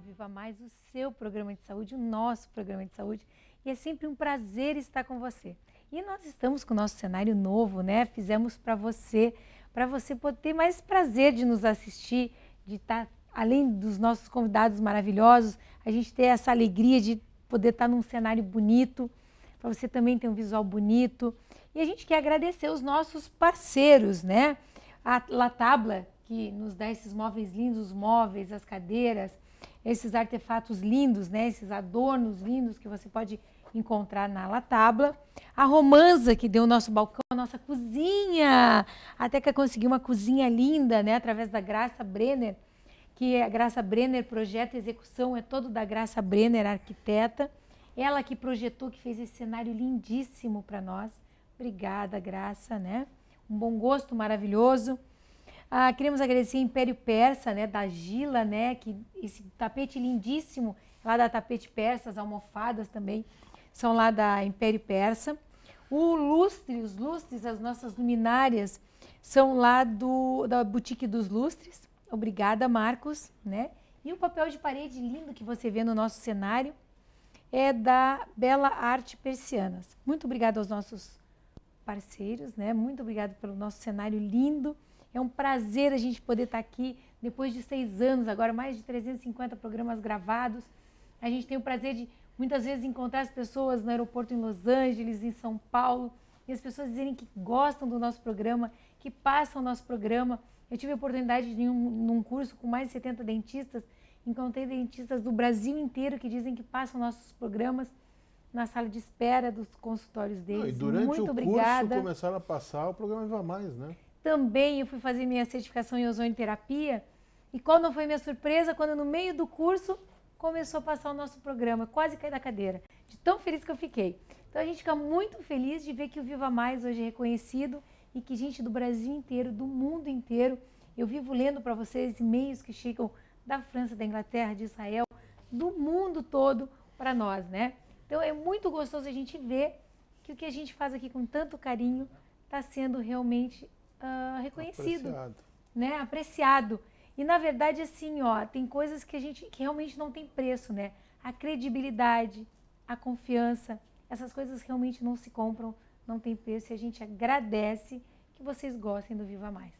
Viva Mais, o seu programa de saúde, o nosso programa de saúde. E é sempre um prazer estar com você. E nós estamos com o nosso cenário novo, né? Fizemos para você, para você poder ter mais prazer de nos assistir, de estar, tá, além dos nossos convidados maravilhosos, a gente ter essa alegria de poder estar tá num cenário bonito, para você também ter um visual bonito. E a gente quer agradecer os nossos parceiros, né? A La Tabla, que nos dá esses móveis lindos, os móveis, as cadeiras, esses artefatos lindos, né? esses adornos lindos que você pode encontrar na La Tabla. A Romanza, que deu o nosso balcão, a nossa cozinha. Até que eu consegui uma cozinha linda, né? Através da Graça Brenner, que é a Graça Brenner projeta, execução é todo da Graça Brenner, arquiteta. Ela que projetou, que fez esse cenário lindíssimo para nós. Obrigada, Graça, né? Um bom gosto maravilhoso. Ah, queremos agradecer ao Império Persa, né, da Gila, né, que esse tapete lindíssimo, lá da Tapete Persa, as almofadas também são lá da Império Persa. O lustre, os lustres, as nossas luminárias são lá do, da Boutique dos Lustres. Obrigada, Marcos, né? E o papel de parede lindo que você vê no nosso cenário é da Bela Arte Persianas. Muito obrigada aos nossos parceiros, né? Muito obrigada pelo nosso cenário lindo. É um prazer a gente poder estar tá aqui depois de seis anos, agora mais de 350 programas gravados. A gente tem o prazer de muitas vezes encontrar as pessoas no aeroporto em Los Angeles, em São Paulo, e as pessoas dizerem que gostam do nosso programa, que passam o nosso programa. Eu tive a oportunidade de, um, num curso com mais de 70 dentistas, encontrei dentistas do Brasil inteiro que dizem que passam nossos programas na sala de espera dos consultórios deles. Não, e durante Muito o curso obrigada. começaram a passar o programa Viva Mais, né? também eu fui fazer minha certificação em ozonoterapia. E qual não foi minha surpresa quando no meio do curso começou a passar o nosso programa, quase caí da cadeira, de tão feliz que eu fiquei. Então a gente fica muito feliz de ver que o Viva Mais hoje é reconhecido e que gente do Brasil inteiro, do mundo inteiro, eu vivo lendo para vocês e-mails que chegam da França, da Inglaterra, de Israel, do mundo todo para nós, né? Então é muito gostoso a gente ver que o que a gente faz aqui com tanto carinho está sendo realmente uh, reconhecido, apreciado. né? Apreciado. E na verdade, assim, ó, tem coisas que a gente que realmente não tem preço, né? A credibilidade, a confiança, essas coisas realmente não se compram, não tem preço. E a gente agradece que vocês gostem do Viva Mais.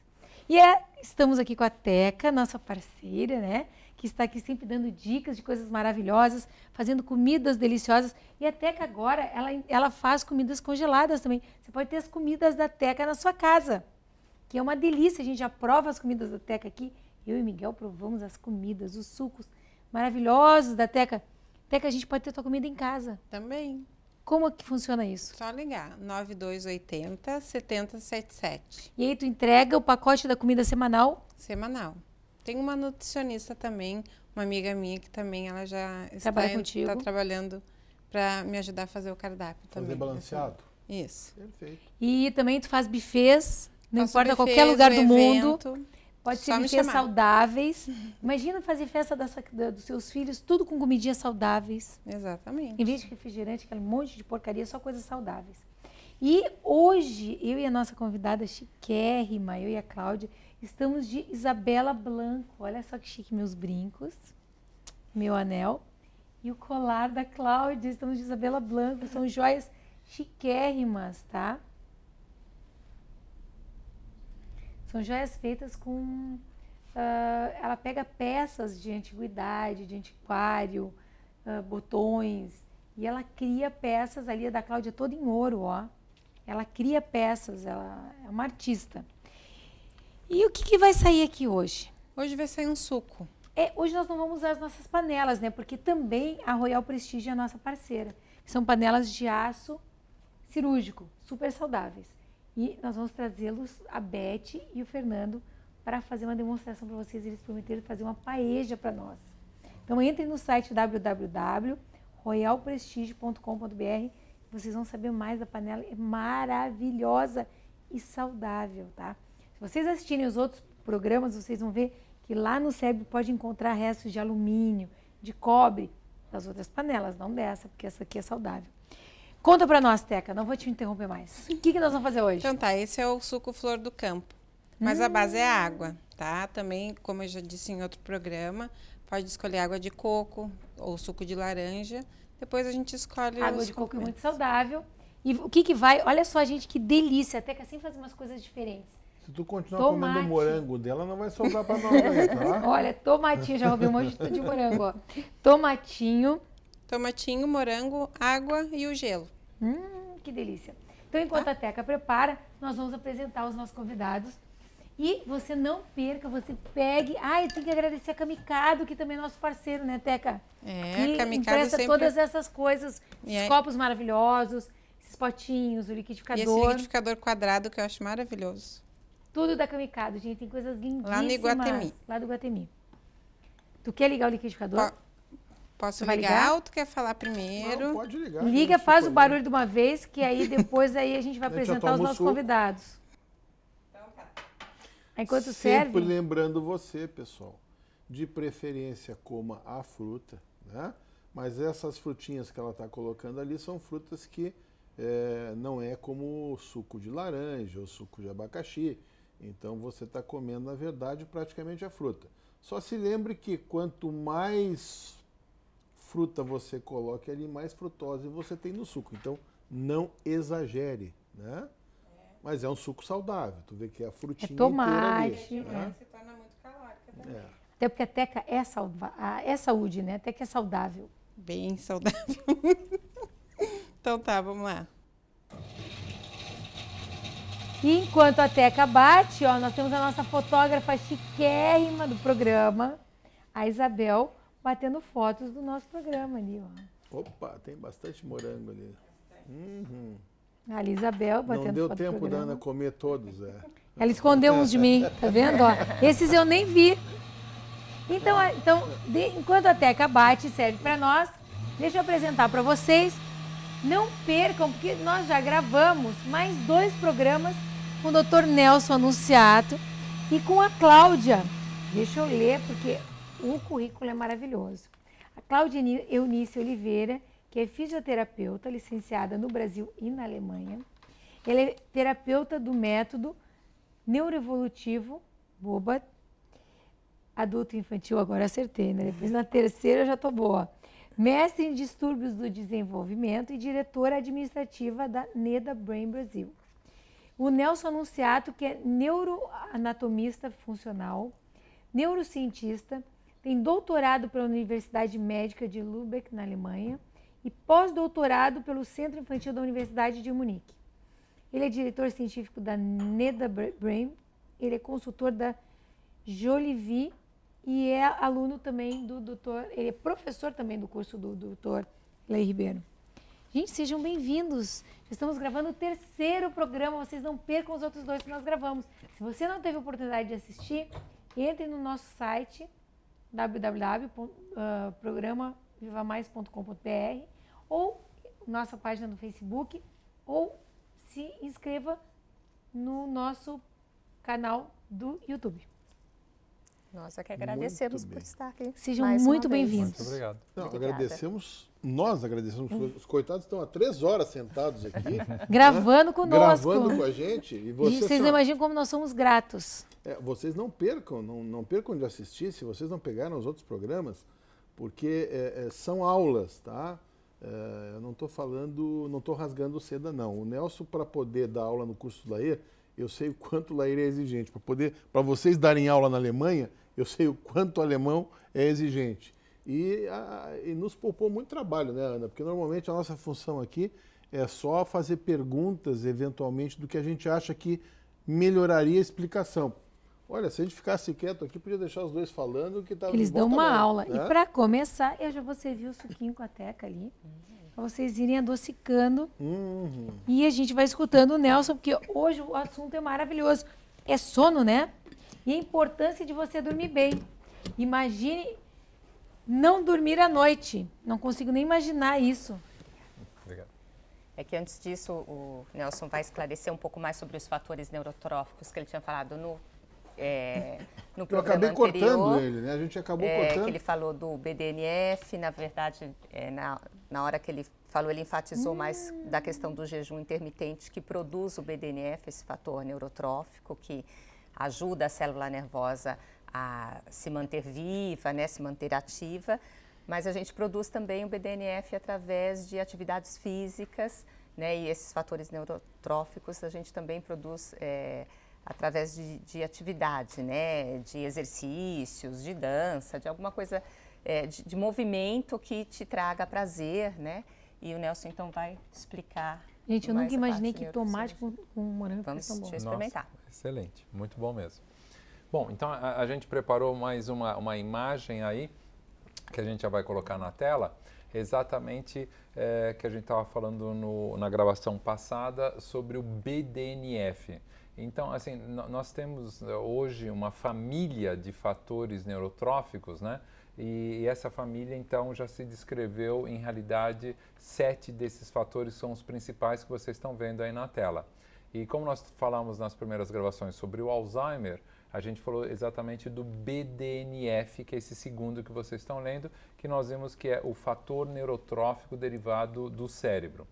E é, estamos aqui com a Teca, nossa parceira, né? Que está aqui sempre dando dicas de coisas maravilhosas, fazendo comidas deliciosas. E a Teca agora, ela, ela faz comidas congeladas também. Você pode ter as comidas da Teca na sua casa que é uma delícia. A gente já prova as comidas da Teca aqui. Eu e Miguel provamos as comidas, os sucos maravilhosos da Teca. Teca, a gente pode ter tua comida em casa. Também. Como é que funciona isso? Só ligar, 9280 7077. E aí tu entrega o pacote da comida semanal? Semanal. Tem uma nutricionista também, uma amiga minha que também ela já Trabalha está, contigo. está trabalhando para me ajudar a fazer o cardápio fazer também. Fazer balanceado? Isso. Perfeito. E também tu faz bufês? não importa qualquer lugar do mundo. Pode ser comidas saudáveis. Imagina fazer festa dos seus filhos, tudo com comidinhas saudáveis. Exatamente. Em vez de refrigerante, aquele monte de porcaria, só coisas saudáveis. E hoje, eu e a nossa convidada chiquérrima, eu e a Cláudia, estamos de Isabela Blanco. Olha só que chique meus brincos, meu anel e o colar da Cláudia. Estamos de Isabela Blanco. São joias chiquérrimas, tá? São joias feitas com. Uh, ela pega peças de antiguidade, de antiquário, uh, botões, e ela cria peças ali, a da Cláudia é toda em ouro, ó. Ela cria peças, ela é uma artista. E o que, que vai sair aqui hoje? Hoje vai sair um suco. É, hoje nós não vamos usar as nossas panelas, né? Porque também a Royal Prestige é a nossa parceira. São panelas de aço cirúrgico, super saudáveis. E nós vamos trazê-los, a Beth e o Fernando, para fazer uma demonstração para vocês. Eles prometeram fazer uma paeja para nós. Então entrem no site www.royalprestige.com.br vocês vão saber mais da panela. É maravilhosa e saudável, tá? Se vocês assistirem os outros programas, vocês vão ver que lá no cérebro pode encontrar restos de alumínio, de cobre, das outras panelas, não dessa, porque essa aqui é saudável. Conta para nós, Teca, não vou te interromper mais. O que, que nós vamos fazer hoje? Então tá, esse é o suco flor do campo, mas hum. a base é água, tá? Também, como eu já disse em outro programa, pode escolher água de coco ou suco de laranja. Depois a gente escolhe Água de coco é muito saudável. E o que que vai? Olha só, gente, que delícia. A Teca assim faz umas coisas diferentes. Se tu continuar tomate. comendo o morango dela, não vai sobrar pra nós né, tá? Olha, tomatinho. Já roubei um monte de morango, ó. Tomatinho tomatinho, morango, água e o gelo. Hum, que delícia. Então, enquanto a Teca prepara, nós vamos apresentar os nossos convidados. E você não perca, você pegue. Ah, eu tem que agradecer a Camicado, que também é nosso parceiro, né, Teca? É, que a Camicado empresta sempre... todas essas coisas, esses copos maravilhosos, esses potinhos, o liquidificador. E esse liquidificador quadrado que eu acho maravilhoso. Tudo da Camicado, gente. Tem coisas lindíssimas. Lá no Iguatemi. Lá do Iguatemi. Tu quer ligar o liquidificador? P Posso tá ligar? ligar? ou tu quer falar primeiro? Não, pode ligar. Liga, gente, faz o barulho de uma vez, que aí depois aí a gente vai é apresentar os nossos suco. convidados. Então tá. Enquanto é Sempre serve... lembrando você, pessoal, de preferência coma a fruta, né? Mas essas frutinhas que ela está colocando ali são frutas que é, não é como o suco de laranja ou suco de abacaxi. Então você está comendo, na verdade, praticamente a fruta. Só se lembre que quanto mais fruta você coloque ali, mais frutose você tem no suco. Então, não exagere, né? É. Mas é um suco saudável. Tu vê que é a frutinha é tomate, inteira ali, é né? Se torna muito calórica é. também. É. Até porque a teca é, salva... é saúde, né? A teca é saudável. Bem saudável. então tá, vamos lá. E enquanto a Teca bate, ó, nós temos a nossa fotógrafa chiquérrima do programa, a Isabel, batendo fotos do nosso programa ali. Ó. Opa, tem bastante morango ali. Uhum. A Isabel batendo Não deu foto tempo da Ana comer todos, é. Ela escondeu uns de mim, tá vendo? Ó, esses eu nem vi. Então, então de, enquanto a Teca bate serve para nós, deixa eu apresentar para vocês. Não percam, porque nós já gravamos mais dois programas com o Dr. Nelson Anunciato e com a Cláudia. Deixa eu ler, porque o currículo é maravilhoso. A Cláudia Eunice Oliveira, que é fisioterapeuta, licenciada no Brasil e na Alemanha. Ela é terapeuta do método neuroevolutivo BOBA, adulto infantil, agora acertei, né? Depois na terceira eu já tô boa. Mestre em distúrbios do desenvolvimento e diretora administrativa da NEDA Brain Brasil. O Nelson Anunciato, que é neuroanatomista funcional, neurocientista, tem doutorado pela Universidade Médica de Lübeck, na Alemanha, e pós-doutorado pelo Centro Infantil da Universidade de Munique. Ele é diretor científico da Neda Brain, ele é consultor da Jolivie e é aluno também do doutor, ele é professor também do curso do doutor Lei Ribeiro. Gente, sejam bem-vindos. Estamos gravando o terceiro programa, vocês não percam os outros dois que nós gravamos. Se você não teve oportunidade de assistir, entre no nosso site www.programavivamais.com.br ah, ou nossa página no Facebook ou se inscreva no nosso canal do YouTube. Nós é que agradecemos por estar aqui. Sejam Mais muito bem-vindos. Muito obrigado. Não, agradecemos, nós agradecemos. Hum. Os coitados estão há três horas sentados aqui. Né? Gravando né? conosco. Gravando com a gente. E vocês, vocês são... imaginam como nós somos gratos. É, vocês não percam, não, não percam de assistir se vocês não pegaram os outros programas, porque é, é, são aulas, tá? É, eu não estou falando, não estou rasgando seda, não. O Nelson, para poder dar aula no curso do Laer, eu sei o quanto o Laer é exigente. Para poder, para vocês darem aula na Alemanha, eu sei o quanto o alemão é exigente. E, a, e nos poupou muito trabalho, né, Ana? Porque normalmente a nossa função aqui é só fazer perguntas, eventualmente, do que a gente acha que melhoraria a explicação Olha, se a gente ficasse quieto aqui, podia deixar os dois falando que tava tá Eles dão uma tamanho, aula. Né? E para começar, eu já vou servir o suquinho com a teca ali. Para vocês irem adocicando. Uhum. E a gente vai escutando o Nelson, porque hoje o assunto é maravilhoso. É sono, né? E a importância de você dormir bem. Imagine não dormir à noite. Não consigo nem imaginar isso. É que antes disso, o Nelson vai esclarecer um pouco mais sobre os fatores neurotróficos que ele tinha falado no é, no programa Eu acabei anterior, cortando ele, né? A gente acabou é, cortando. Que ele falou do BDNF, na verdade, é, na, na hora que ele falou, ele enfatizou hum. mais da questão do jejum intermitente que produz o BDNF, esse fator neurotrófico que ajuda a célula nervosa a se manter viva, né, se manter ativa, mas a gente produz também o BDNF através de atividades físicas, né, e esses fatores neurotróficos a gente também produz é, através de, de atividade, né? De exercícios, de dança, de alguma coisa, é, de, de movimento que te traga prazer, né? E o Nelson então vai explicar Gente, eu nunca imaginei que tomate com, com morango Vamos tão bom. experimentar. Nossa, excelente, muito bom mesmo. Bom, então a, a, gente preparou mais uma, uma imagem aí, que a gente já vai colocar na tela, exatamente é, que a gente estava falando no, na gravação passada sobre o BDNF. Então, assim, nós temos eh, hoje uma família de fatores neurotróficos, né? E, essa família, então, já se descreveu, em realidade, sete desses fatores são os principais que vocês estão vendo aí na tela. E como nós falamos nas primeiras gravações sobre o Alzheimer, a gente falou exatamente do BDNF, que é esse segundo que vocês estão lendo, que nós vimos que é o fator neurotrófico derivado do cérebro.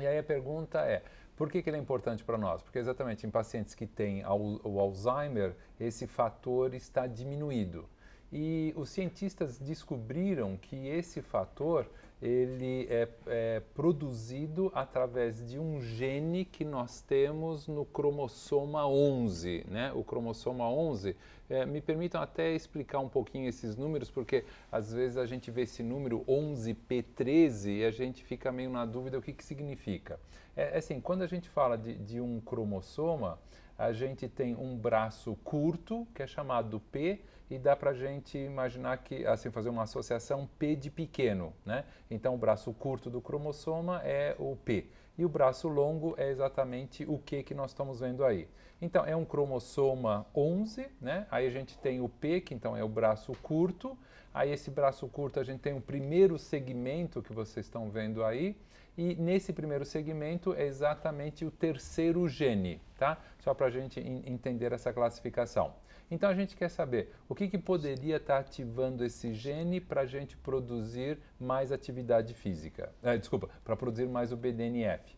E aí a pergunta é: por que, que ele é importante para nós? Porque é exatamente em pacientes que têm o Alzheimer, esse fator está diminuído. E os cientistas descobriram que esse fator ele é, é, produzido através de um gene que nós temos no cromossoma 11, né? O cromossoma 11, é, me permitam até explicar um pouquinho esses números, porque às vezes a gente vê esse número 11P13 e a gente fica meio na dúvida o que, que significa. É, é assim, quando a gente fala de, de um cromossoma, a gente tem um braço curto, que é chamado P, e dá para a gente imaginar que, assim, fazer uma associação P de pequeno, né? Então, o braço curto do cromossoma é o P e o braço longo é exatamente o que que nós estamos vendo aí. Então, é um cromossoma 11, né? Aí a gente tem o P, que então é o braço curto. Aí esse braço curto a gente tem o primeiro segmento que vocês estão vendo aí. E nesse primeiro segmento é exatamente o terceiro gene, tá? Só para a gente entender essa classificação. Então a gente quer saber o que, que poderia estar tá ativando esse gene para a gente produzir mais atividade física. Ah, desculpa, para produzir mais o BDNF.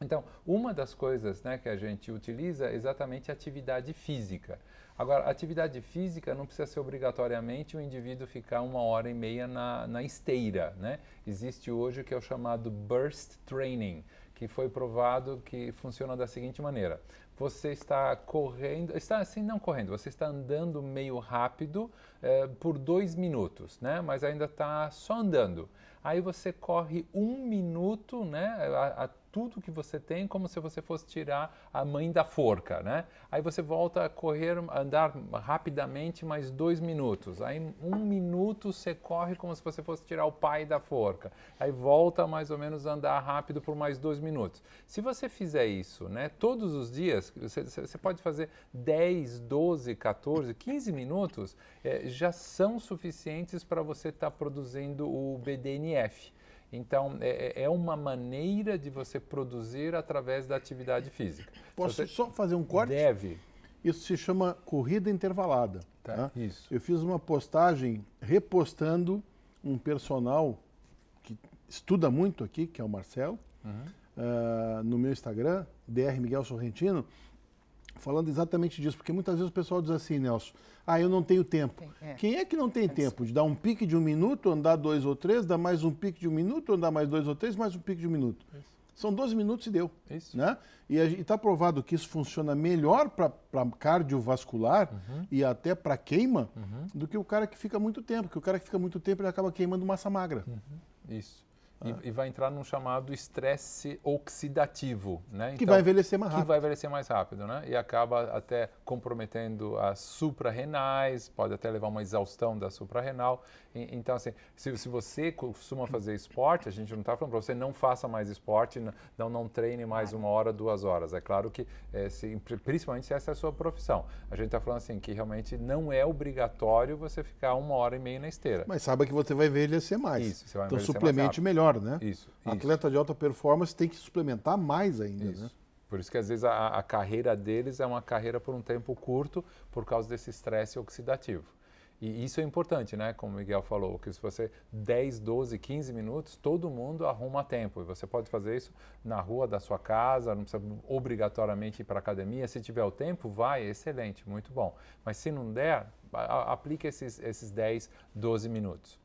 Então, uma das coisas né, que a gente utiliza é exatamente a atividade física. Agora, atividade física não precisa ser obrigatoriamente o indivíduo ficar uma hora e meia na, na esteira. Né? Existe hoje o que é o chamado burst training, que foi provado que funciona da seguinte maneira você está correndo, está assim, não correndo, você está andando meio rápido eh, por dois minutos, né? Mas ainda está só andando. Aí você corre um minuto, né? A, a tudo que você tem como se você fosse tirar a mãe da forca, né? Aí você volta a correr, andar rapidamente mais dois minutos. Aí um minuto você corre como se você fosse tirar o pai da forca. Aí volta mais ou menos a andar rápido por mais dois minutos. Se você fizer isso, né, todos os dias, você, você pode fazer 10, 12, 14, 15 minutos, é, já são suficientes para você estar tá produzindo o BDNF. Então, é, é, é uma maneira de você produzir através da atividade física. Posso só fazer um corte? Deve. Isso se chama corrida intervalada. Tá, né? Isso. Eu fiz uma postagem repostando um personal que estuda muito aqui, que é o Marcelo, uhum. uh, no meu Instagram, Dr. Miguel Sorrentino, Falando exatamente disso, porque muitas vezes o pessoal diz assim, Nelson, ah, eu não tenho tempo. Tem, é. Quem é que não tem é tempo de dar um pique de um minuto, andar dois ou três, dar mais um pique de um minuto, andar mais dois ou três, mais um pique de um minuto? Isso. São 12 minutos e deu. Isso. Né? E está provado que isso funciona melhor para cardiovascular uhum. e até para queima uhum. do que o cara que fica muito tempo, que o cara que fica muito tempo ele acaba queimando massa magra. Uhum. Isso. E, é. e, vai entrar num chamado estresse oxidativo, né? Então, que vai envelhecer mais rápido. Que vai envelhecer mais rápido, né? E acaba até comprometendo as suprarrenais, pode até levar uma exaustão da suprarrenal. Então, assim, se, se você costuma fazer esporte, a gente não está falando para você não faça mais esporte, não, não treine mais uma hora, duas horas. É claro que, é, se, principalmente se essa é a sua profissão. A gente está falando assim, que realmente não é obrigatório você ficar uma hora e meia na esteira. Mas saiba que você vai envelhecer mais. Isso, você vai Então, suplemente melhor, né? Isso. Atleta isso. de alta performance tem que suplementar mais ainda, isso. né? Por isso que às vezes a, a carreira deles é uma carreira por um tempo curto por causa desse estresse oxidativo. E isso é importante, né? Como o Miguel falou, que se você 10, 12, 15 minutos, todo mundo arruma tempo. E você pode fazer isso na rua da sua casa, não precisa obrigatoriamente ir para a academia. Se tiver o tempo, vai, é excelente, muito bom. Mas se não der, aplique esses, esses 10, 12 minutos.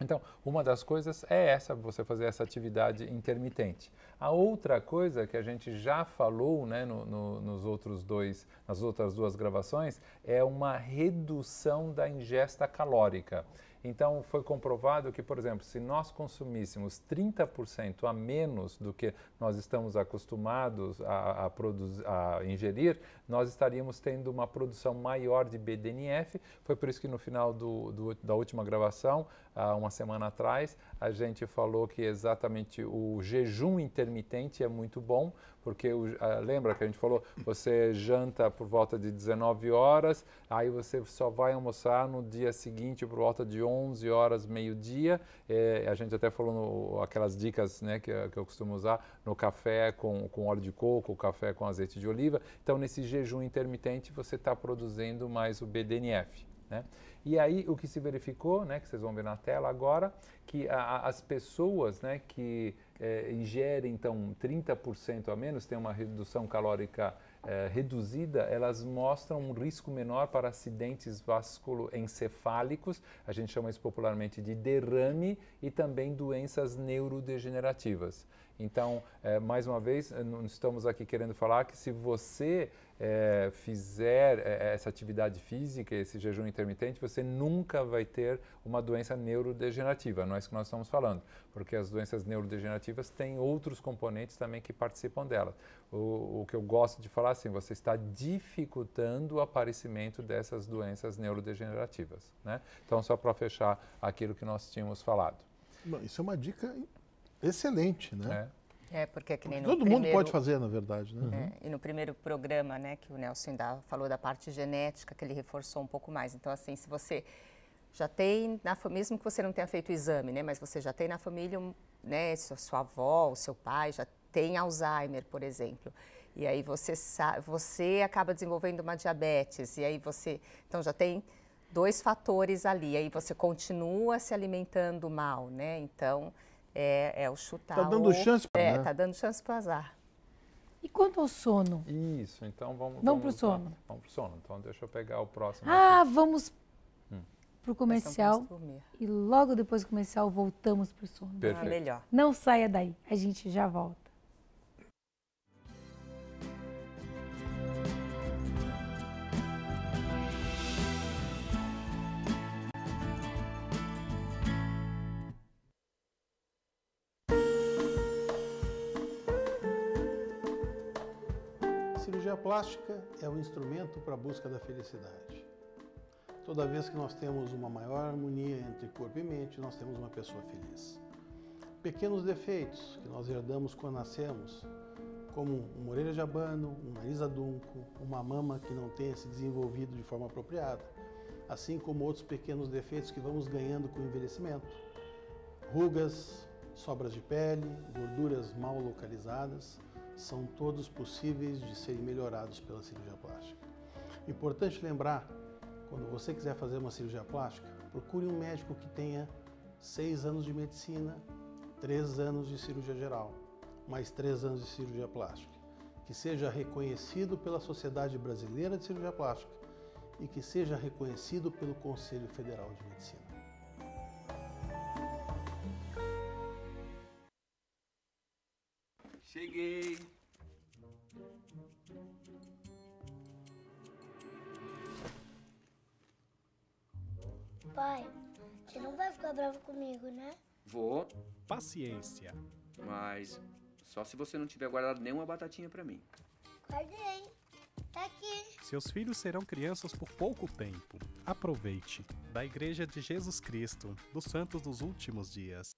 Então, uma das coisas é essa, você fazer essa atividade intermitente. A outra coisa que a gente já falou né, no, no, nos outros dois, nas outras duas gravações é uma redução da ingesta calórica. Então, foi comprovado que, por exemplo, se nós consumíssemos 30% a menos do que nós estamos acostumados a, a, a, ingerir, nós estaríamos tendo uma produção maior de BDNF. Foi por isso que no final do, do, da última gravação há uma semana atrás, a gente falou que exatamente o jejum intermitente é muito bom, porque o, ah, lembra que a gente falou, você janta por volta de 19 horas, aí você só vai almoçar no dia seguinte por volta de 11 horas, meio-dia. Eh, a gente até falou no, aquelas dicas né, que, que eu costumo usar no café com, com óleo de coco, café com azeite de oliva. Então, nesse jejum intermitente, você está produzindo mais o BDNF. Né? E aí o que se verificou, né, que vocês vão ver na tela agora, que a, as pessoas né, que é, ingerem então 30% a menos, têm uma redução calórica é, reduzida, elas mostram um risco menor para acidentes vasculoencefálicos, a gente chama isso popularmente de derrame, e também doenças neurodegenerativas. Então, é, mais uma vez, não estamos aqui querendo falar que se você é, fizer é, essa atividade física, esse jejum intermitente, você nunca vai ter uma doença neurodegenerativa, não é isso que nós estamos falando, porque as doenças neurodegenerativas têm outros componentes também que participam delas. O, o que eu gosto de falar assim, você está dificultando o aparecimento dessas doenças neurodegenerativas. Né? Então, só para fechar aquilo que nós tínhamos falado. isso é uma dica excelente, né? É. é porque é que nem porque no Todo primeiro... mundo pode fazer, na verdade, né? É, e no primeiro programa, né, que o Nelson falou da parte genética, que ele reforçou um pouco mais. Então, assim, se você já tem, na, mesmo que você não tenha feito o exame, né, mas você já tem na família, né, sua, sua avó, o seu pai, já tem Alzheimer, por exemplo. E aí você, você acaba desenvolvendo uma diabetes, e aí você, então já tem dois fatores ali, aí você continua se alimentando mal, né? Então, é, é o chutar. Está dando o... chance para É, está dando chance para azar. E quanto ao sono? Isso, então vamos. Vamos para o sono. Vamos para o sono. Então deixa eu pegar o próximo. Ah, aqui. vamos hum. para o comercial. E logo depois do comercial voltamos para o sono. Ah, melhor. Não saia daí, a gente já volta. A plástica é o instrumento para a busca da felicidade. Toda vez que nós temos uma maior harmonia entre corpo e mente, nós temos uma pessoa feliz. Pequenos defeitos que nós herdamos quando nascemos, como uma orelha de abano, um nariz adunco, uma mama que não tenha se desenvolvido de forma apropriada, assim como outros pequenos defeitos que vamos ganhando com o envelhecimento, rugas, sobras de pele, gorduras mal localizadas, são todos possíveis de serem melhorados pela cirurgia plástica. Importante lembrar, quando você quiser fazer uma cirurgia plástica, procure um médico que tenha seis anos de medicina, três anos de cirurgia geral, mais três anos de cirurgia plástica, que seja reconhecido pela Sociedade Brasileira de Cirurgia Plástica e que seja reconhecido pelo Conselho Federal de Medicina. Cheguei. Pai, você não vai ficar bravo comigo, né? Vou, Paciência. mas só se você não tiver guardado nenhuma batatinha pra mim. Guardei. Tá aqui. Seus filhos serão crianças por pouco tempo. Aproveite. Da Igreja de Jesus Cristo, dos Santos dos Últimos Dias.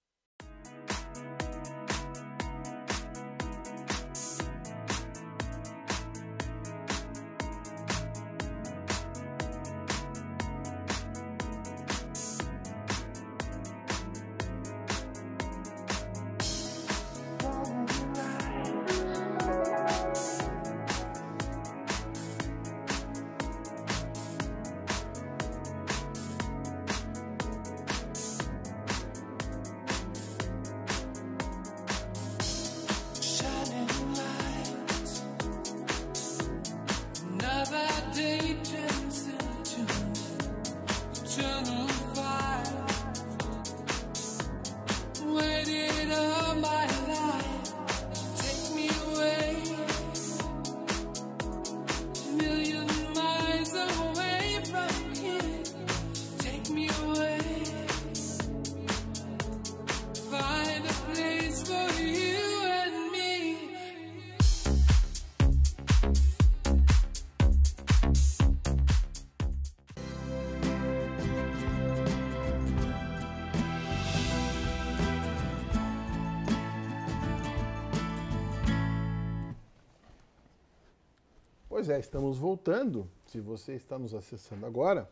é, estamos voltando. Se você está nos acessando agora,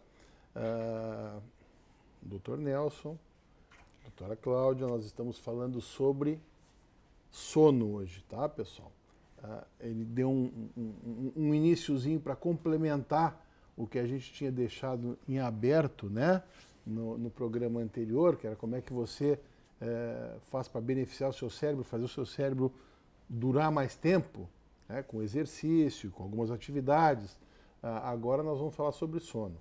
uh, ah, Dr. Nelson, doutora Cláudia, nós estamos falando sobre sono hoje, tá, pessoal? Uh, ele deu um, um, um iníciozinho para complementar o que a gente tinha deixado em aberto, né? No, no programa anterior, que era como é que você uh, faz para beneficiar o seu cérebro, fazer o seu cérebro durar mais tempo, né, com exercício, com algumas atividades. Ah, agora nós vamos falar sobre sono.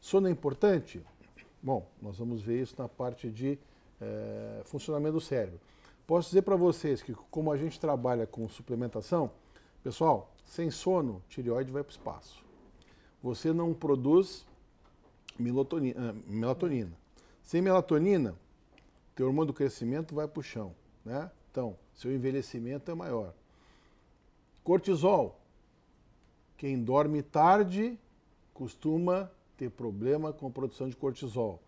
Sono é importante? Bom, nós vamos ver isso na parte de eh, funcionamento do cérebro. Posso dizer para vocês que, como a gente trabalha com suplementação, pessoal, sem sono, tireoide vai para o espaço. Você não produz melatonina, ah, melatonina. Sem melatonina, teu hormônio do crescimento vai para o chão. Né? Então, seu envelhecimento é maior. Cortisol. Quem dorme tarde costuma ter problema com a produção de cortisol.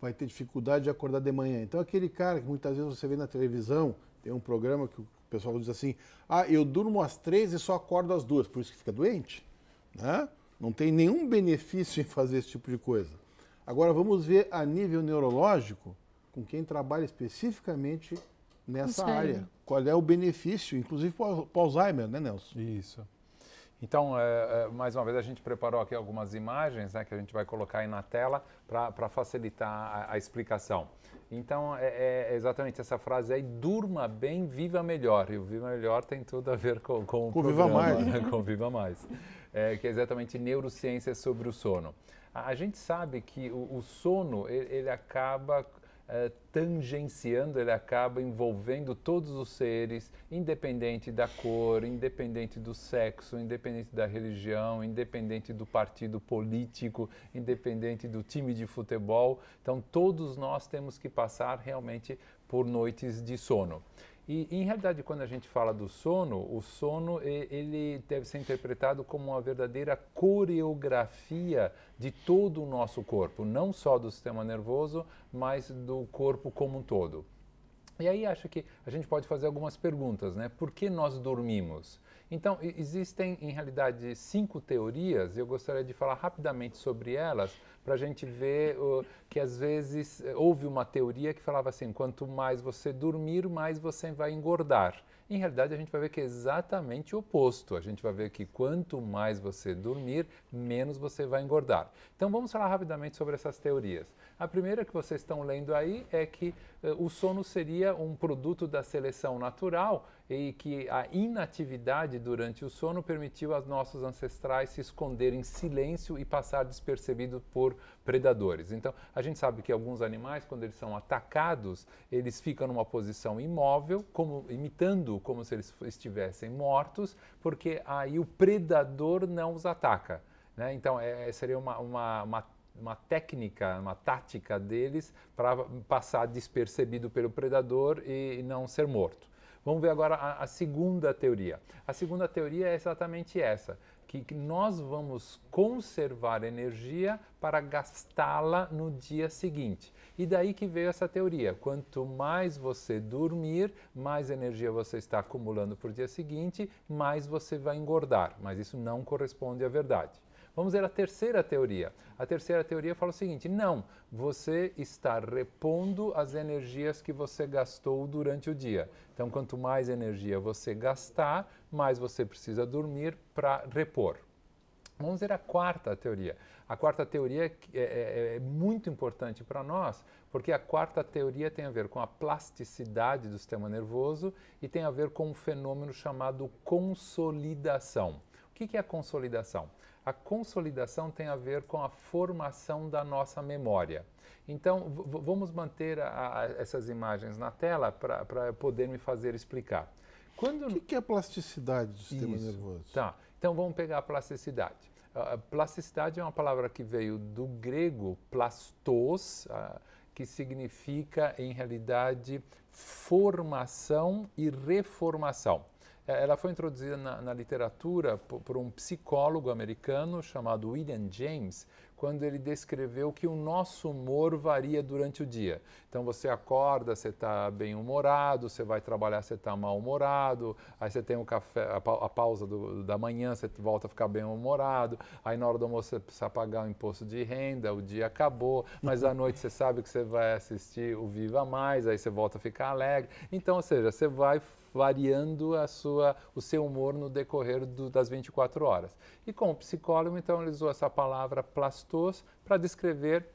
Vai ter dificuldade de acordar de manhã. Então, aquele cara que muitas vezes você vê na televisão, tem um programa que o pessoal diz assim: ah, eu durmo às três e só acordo às duas, por isso que fica doente. Né? Não tem nenhum benefício em fazer esse tipo de coisa. Agora, vamos ver a nível neurológico com quem trabalha especificamente nessa área qual é o benefício, inclusive para o Alzheimer, né, Nelson? Isso. Então, é, é, mais uma vez, a gente preparou aqui algumas imagens né, que a gente vai colocar aí na tela para facilitar a, a, explicação. Então, é, é, é, exatamente essa frase aí, durma bem, viva melhor. E o viva melhor tem tudo a ver com, com o Conviva mais. Né? mais. É, que é exatamente neurociência sobre o sono. A, a gente sabe que o, o sono, ele, ele acaba é, tangenciando, ele acaba envolvendo todos os seres, independente da cor, independente do sexo, independente da religião, independente do partido político, independente do time de futebol. Então, todos nós temos que passar realmente por noites de sono. E, em realidade, quando a gente fala do sono, o sono ele deve ser interpretado como uma verdadeira coreografia de todo o nosso corpo, não só do sistema nervoso, mas do corpo como um todo. E aí acho que a gente pode fazer algumas perguntas, né? Por que nós dormimos? Então, existem em realidade cinco teorias, e eu gostaria de falar rapidamente sobre elas, para a gente ver que às vezes eh, houve uma teoria que falava assim: quanto mais você dormir, mais você vai engordar. Em realidade, a gente vai ver que é exatamente o oposto. A gente vai ver que quanto mais você dormir, menos você vai engordar. Então, vamos falar rapidamente sobre essas teorias. A primeira que vocês estão lendo aí é que uh, o sono seria um produto da seleção natural e que a inatividade durante o sono permitiu aos nossos ancestrais se esconder em silêncio e passar despercebido por predadores. Então, a gente sabe que alguns animais, quando eles são atacados, eles ficam numa posição imóvel, como, imitando como se eles estivessem mortos, porque aí o predador não os ataca. Né? Então, é, é seria uma, uma, uma uma técnica, uma tática deles para passar despercebido pelo predador e não ser morto. Vamos ver agora a, a, segunda teoria. A segunda teoria é exatamente essa, que, nós vamos conservar energia para gastá-la no dia seguinte. E daí que veio essa teoria. Quanto mais você dormir, mais energia você está acumulando para o dia seguinte, mais você vai engordar. Mas isso não corresponde à verdade. Vamos ver a terceira teoria. A terceira teoria fala o seguinte: não, você está repondo as energias que você gastou durante o dia. Então, quanto mais energia você gastar, mais você precisa dormir para repor. Vamos ver a quarta teoria. A quarta teoria é, é, é, é muito importante para nós, porque a quarta teoria tem a ver com a plasticidade do sistema nervoso e tem a ver com um fenômeno chamado consolidação. O que é a consolidação? A consolidação tem a ver com a formação da nossa memória. Então, vamos manter a, a, essas imagens na tela para poder me fazer explicar. Quando... O que, que é plasticidade do sistema Isso. nervoso? Tá. Então, vamos pegar a plasticidade. Uh, plasticidade é uma palavra que veio do grego plastos, uh, que significa, em realidade, formação e reformação. É, ela foi introduzida na, na literatura por, por, um psicólogo americano chamado William James, quando ele descreveu que o nosso humor varia durante o dia. Então você acorda, você está bem humorado, você vai trabalhar, você está mal humorado, aí você tem o café, a, a pausa do, da manhã, você volta a ficar bem humorado, aí na hora do almoço você precisa pagar o imposto de renda, o dia acabou, mas à noite você sabe que você vai assistir o Viva Mais, aí você volta a ficar alegre. Então, ou seja, você vai variando a sua, o seu humor no decorrer do, das 24 horas. E com o psicólogo, então, ele usou essa palavra plastos para descrever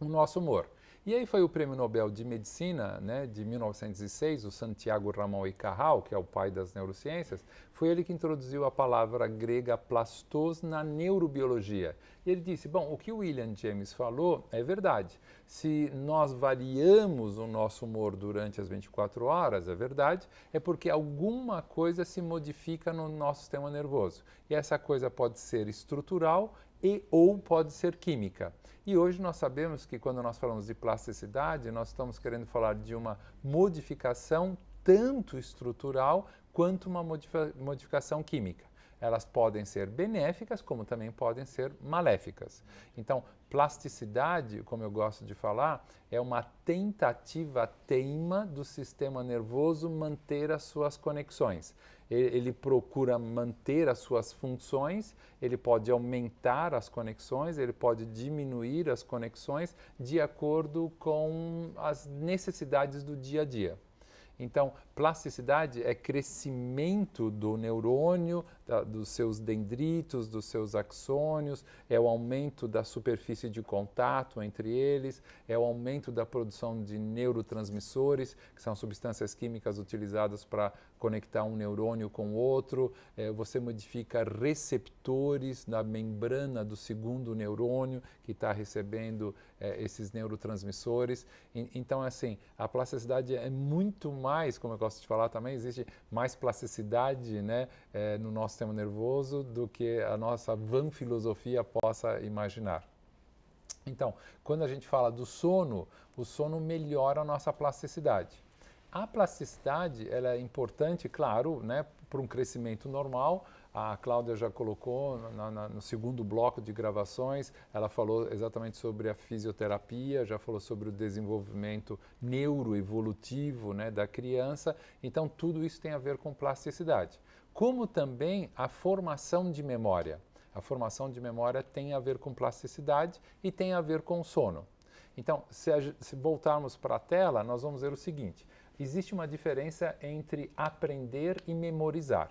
o nosso humor. E aí foi o Prêmio Nobel de Medicina né, de 1906, o Santiago Ramon y Cajal, que é o pai das neurociências, foi ele que introduziu a palavra grega plastos na neurobiologia. E ele disse, bom, o que o William James falou é verdade. Se nós variamos o nosso humor durante as 24 horas, é verdade, é porque alguma coisa se modifica no nosso sistema nervoso. E essa coisa pode ser estrutural e ou pode ser química. E hoje nós sabemos que quando nós falamos de plasticidade, nós estamos querendo falar de uma modificação tanto estrutural quanto uma modificação química elas podem ser benéficas, como também podem ser maléficas. Então, plasticidade, como eu gosto de falar, é uma tentativa teima do sistema nervoso manter as suas conexões. Ele procura manter as suas funções, ele pode aumentar as conexões, ele pode diminuir as conexões de acordo com as necessidades do dia a dia. Então, Plasticidade é crescimento do neurônio, da, dos seus dendritos, dos seus axônios, é o aumento da superfície de contato entre eles, é o aumento da produção de neurotransmissores, que são substâncias químicas utilizadas para conectar um neurônio com o outro, é, você modifica receptores na membrana do segundo neurônio que está recebendo é, esses neurotransmissores. E, então, assim, a plasticidade é muito mais, como eu gosto de falar também, existe mais plasticidade né, é, no nosso sistema nervoso do que a nossa van filosofia possa imaginar. Então, quando a gente fala do sono, o sono melhora a nossa plasticidade. A plasticidade ela é importante, claro, né, para um crescimento normal, a Cláudia já colocou na, na, no segundo bloco de gravações, ela falou exatamente sobre a fisioterapia, já falou sobre o desenvolvimento neuroevolutivo né, da criança. Então, tudo isso tem a ver com plasticidade. Como também a formação de memória. A formação de memória tem a ver com plasticidade e tem a ver com sono. Então, se, a, se voltarmos para a tela, nós vamos ver o seguinte: existe uma diferença entre aprender e memorizar.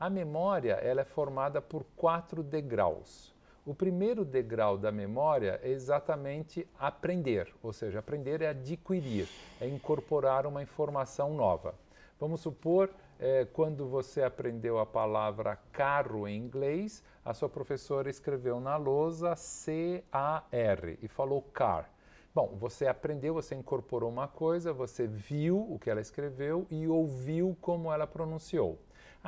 A memória ela é formada por quatro degraus. O primeiro degrau da memória é exatamente aprender, ou seja, aprender é adquirir, é incorporar uma informação nova. Vamos supor, eh, quando você aprendeu a palavra carro em inglês, a sua professora escreveu na lousa C-A-R e falou car. Bom, você aprendeu, você incorporou uma coisa, você viu o que ela escreveu e ouviu como ela pronunciou.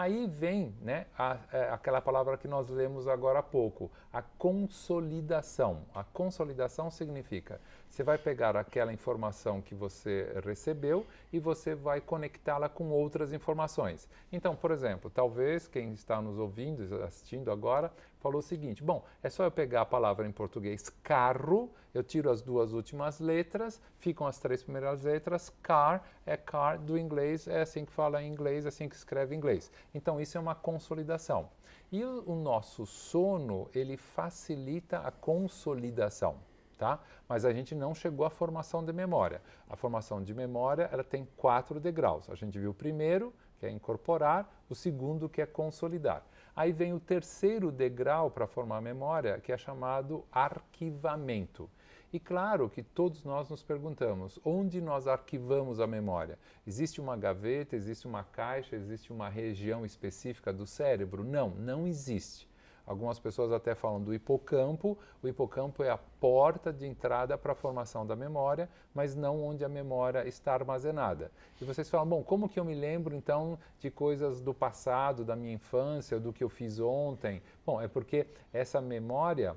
Aí vem né, a, a, é, aquela palavra que nós lemos agora há pouco, a consolidação. A consolidação significa você vai pegar aquela informação que você recebeu e você vai conectá-la com outras informações. Então, por exemplo, talvez quem está nos ouvindo, assistindo agora, falou o seguinte: bom, é só eu pegar a palavra em português carro, eu tiro as duas últimas letras, ficam as três primeiras letras, car é car do inglês, é assim que fala em inglês, é assim que escreve em inglês. Então isso é uma consolidação. E o, o nosso sono, ele facilita a consolidação. Tá? Mas a gente não chegou à formação de memória. A formação de memória ela tem quatro degraus. A gente viu o primeiro, que é incorporar, o segundo, que é consolidar. Aí vem o terceiro degrau para formar a memória, que é chamado arquivamento. E claro que todos nós nos perguntamos onde nós arquivamos a memória. Existe uma gaveta, existe uma caixa, existe uma região específica do cérebro? Não, não existe. Algumas pessoas até falam do hipocampo. O hipocampo é a porta de entrada para a formação da memória, mas não onde a memória está armazenada. E vocês falam, bom, como que eu me lembro então de coisas do passado, da minha infância, do que eu fiz ontem? Bom, é porque essa memória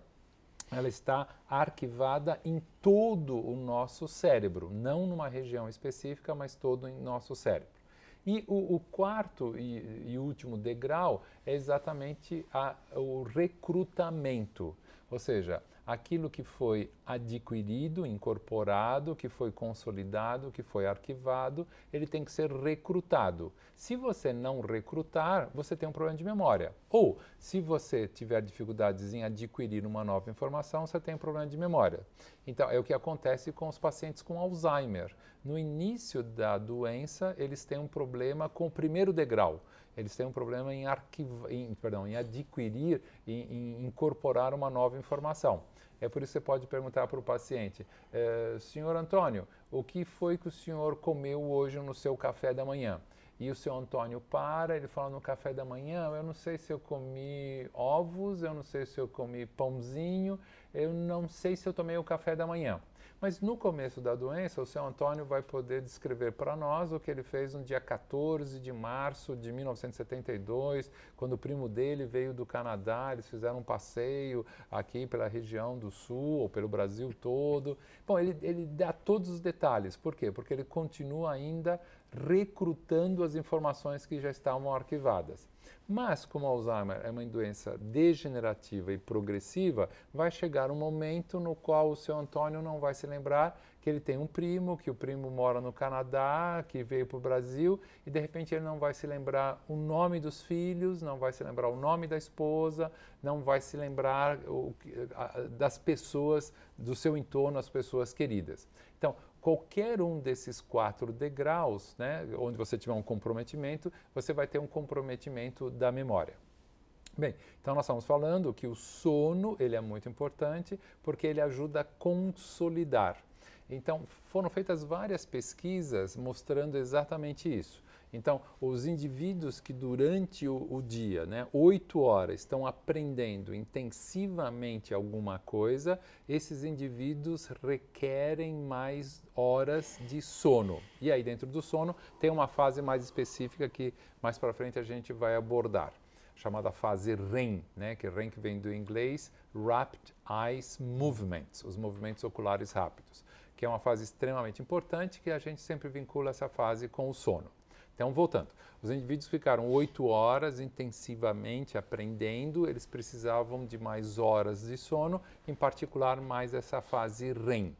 ela está arquivada em todo o nosso cérebro, não numa região específica, mas todo em nosso cérebro. E o, o quarto e, e, último degrau é exatamente a, o recrutamento, ou seja, aquilo que foi adquirido, incorporado, que foi consolidado, que foi arquivado, ele tem que ser recrutado. Se você não recrutar, você tem um problema de memória. Ou, se você tiver dificuldades em adquirir uma nova informação, você tem um problema de memória. Então, é o que acontece com os pacientes com Alzheimer. No início da doença, eles têm um problema com o primeiro degrau eles têm um problema em, arquiv... em, perdão, em adquirir, em, em incorporar uma nova informação. É por isso que você pode perguntar para o paciente: é, Senhor Antônio, o que foi que o senhor comeu hoje no seu café da manhã? E o seu Antônio para, ele fala no café da manhã, eu não sei se eu comi ovos, eu não sei se eu comi pãozinho, eu não sei se eu tomei o café da manhã. Mas no começo da doença, o seu Antônio vai poder descrever para nós o que ele fez no dia 14 de março de 1972, quando o primo dele veio do Canadá, eles fizeram um passeio aqui pela região do Sul ou pelo Brasil todo. Bom, ele, ele dá todos os detalhes. Por quê? Porque ele continua ainda recrutando as informações que já estavam arquivadas. Mas, como Alzheimer é uma doença degenerativa e progressiva, vai chegar um momento no qual o seu Antônio não vai se lembrar que ele tem um primo, que o primo mora no Canadá, que veio para o Brasil, e de repente ele não vai se lembrar o nome dos filhos, não vai se lembrar o nome da esposa, não vai se lembrar das pessoas do seu entorno, as pessoas queridas. Então, qualquer um desses quatro degraus, né, onde você tiver um comprometimento, você vai ter um comprometimento da memória. Bem, então nós estamos falando que o sono ele é muito importante porque ele ajuda a consolidar. Então foram feitas várias pesquisas mostrando exatamente isso. Então, os indivíduos que durante o, o dia, né, oito horas, estão aprendendo intensivamente alguma coisa, esses indivíduos requerem mais horas de sono. E aí, dentro do sono, tem uma fase mais específica que mais para frente a gente vai abordar, chamada fase REM, né, que REM que vem do inglês Rapid Eyes Movements, os movimentos oculares rápidos, que é uma fase extremamente importante que a gente sempre vincula essa fase com o sono. Então, voltando, os indivíduos ficaram oito horas intensivamente aprendendo, eles precisavam de mais horas de sono, em particular mais essa fase REM.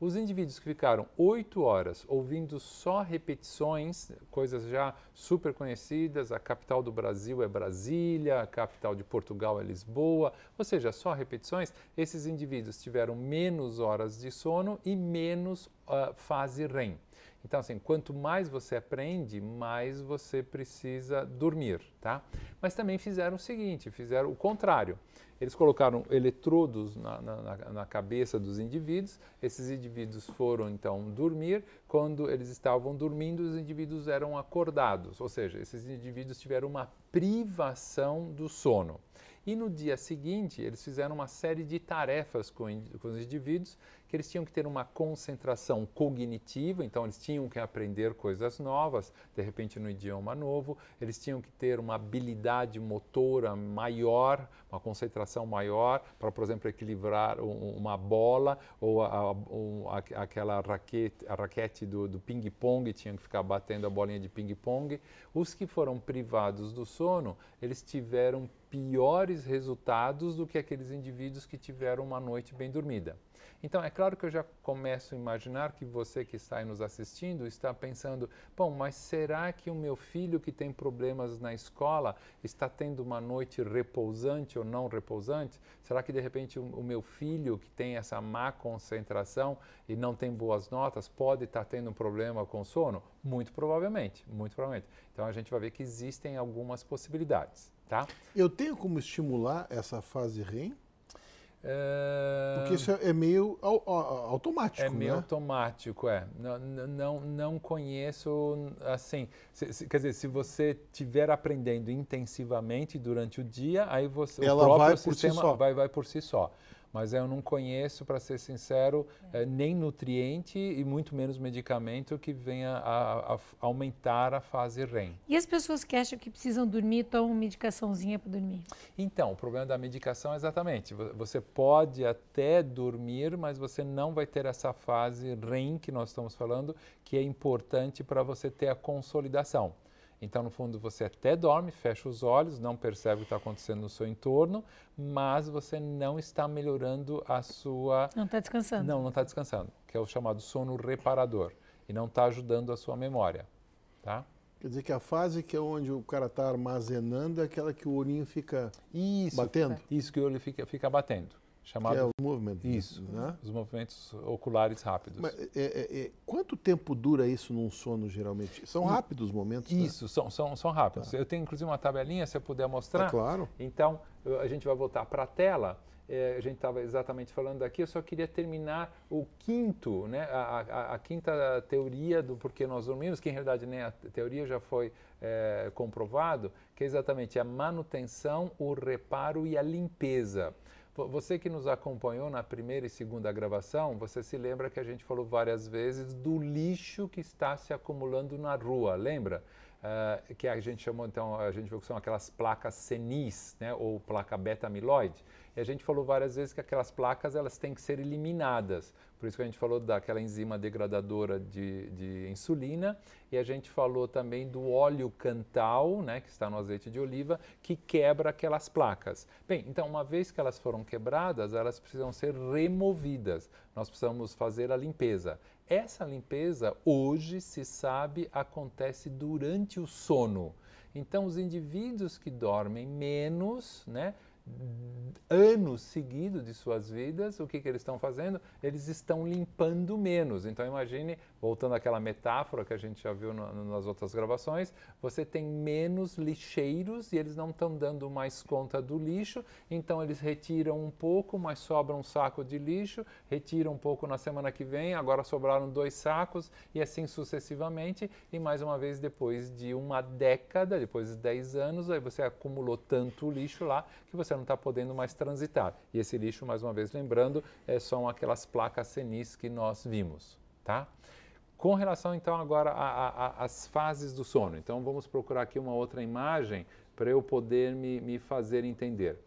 Os indivíduos que ficaram oito horas ouvindo só repetições, coisas já super conhecidas, a capital do Brasil é Brasília, a capital de Portugal é Lisboa, ou seja, só repetições, esses indivíduos tiveram menos horas de sono e menos uh, fase REM. Então, assim, quanto mais você aprende, mais você precisa dormir, tá? Mas também fizeram o seguinte, fizeram o contrário. Eles colocaram eletrodos na, na, na cabeça dos indivíduos, esses indivíduos foram, então, dormir. Quando eles estavam dormindo, os indivíduos eram acordados, ou seja, esses indivíduos tiveram uma privação do sono. E no dia seguinte, eles fizeram uma série de tarefas com, com os indivíduos que eles tinham que ter uma concentração cognitiva, então eles tinham que aprender coisas novas, de repente no idioma novo, eles tinham que ter uma habilidade motora maior, uma concentração maior para, por exemplo, equilibrar uma bola ou, a, aquela raquete, a raquete do, do ping-pong, tinham que ficar batendo a bolinha de ping-pong. Os que foram privados do sono, eles tiveram piores resultados do que aqueles indivíduos que tiveram uma noite bem dormida. Então, é claro que eu já começo a imaginar que você que está aí nos assistindo está pensando: bom, mas será que o meu filho que tem problemas na escola está tendo uma noite repousante ou não repousante? Será que de repente o, o meu filho que tem essa má concentração e não tem boas notas pode estar tá tendo um problema com sono? Muito provavelmente, muito provavelmente. Então, a gente vai ver que existem algumas possibilidades. Tá? Eu tenho como estimular essa fase REM? É... Porque ah, isso é meio automático. É meio né? automático, é. Não, não, não conheço assim. Se, quer dizer, se você estiver aprendendo intensivamente durante o dia, aí você, Ela o próprio vai sistema por si vai, vai por si só mas eu não conheço, para ser sincero, é. Eh, nem nutriente e muito menos medicamento que venha a, a, a, aumentar a fase REM. E as pessoas que acham que precisam dormir tomam medicaçãozinha para dormir? Então, o problema da medicação é exatamente, você pode até dormir, mas você não vai ter essa fase REM que nós estamos falando, que é importante para você ter a consolidação. Então, no fundo, você até dorme, fecha os olhos, não percebe o que está acontecendo no seu entorno, mas você não está melhorando a sua. Não está descansando. Não, não está descansando, que é o chamado sono reparador. E não está ajudando a sua memória. Tá? Quer dizer que a fase que é onde o cara está armazenando é aquela que o olhinho fica isso, batendo? Isso, que o olho fica, fica batendo chamado que é o movimento né? isso né? os movimentos oculares rápidos Mas, é, é, é, quanto tempo dura isso num sono geralmente são rápidos os momentos né? isso né? são, são são rápidos tá. eu tenho inclusive uma tabelinha se eu puder mostrar tá claro então a gente vai voltar para a tela é, a gente estava exatamente falando aqui, eu só queria terminar o quinto, né, a, a, a, quinta teoria do porquê nós dormimos, que em realidade nem a teoria já foi é, comprovado, que é exatamente a manutenção, o reparo e a limpeza. Você que nos acompanhou na primeira e segunda gravação, você se lembra que a gente falou várias vezes do lixo que está se acumulando na rua, lembra? Uh, que a gente chamou, então, a gente viu que são aquelas placas senis, né, ou placa beta-amiloide. E a gente falou várias vezes que aquelas placas, elas têm que ser eliminadas. Por isso que a gente falou daquela enzima degradadora de, de insulina e a gente falou também do óleo cantal, né, que está no azeite de oliva, que quebra aquelas placas. Bem, então uma vez que elas foram quebradas, elas precisam ser removidas. Nós precisamos fazer a limpeza. Essa limpeza, hoje se sabe, acontece durante o sono. Então, os indivíduos que dormem menos, né, anos seguidos de suas vidas, o que, que eles estão fazendo? Eles estão limpando menos. Então imagine, voltando àquela metáfora que a gente já viu no, nas outras gravações, você tem menos lixeiros e eles não estão dando mais conta do lixo, então eles retiram um pouco, mas sobra um saco de lixo, retiram um pouco na semana que vem, agora sobraram dois sacos e assim sucessivamente. E mais uma vez, depois de uma década, depois de 10 anos, aí você acumulou tanto lixo lá que você não não está podendo mais transitar. E esse lixo, mais uma vez lembrando, é, são aquelas placas senis que nós vimos, tá? Com relação, então, agora às fases do sono. Então, vamos procurar aqui uma outra imagem para eu poder me, me fazer entender.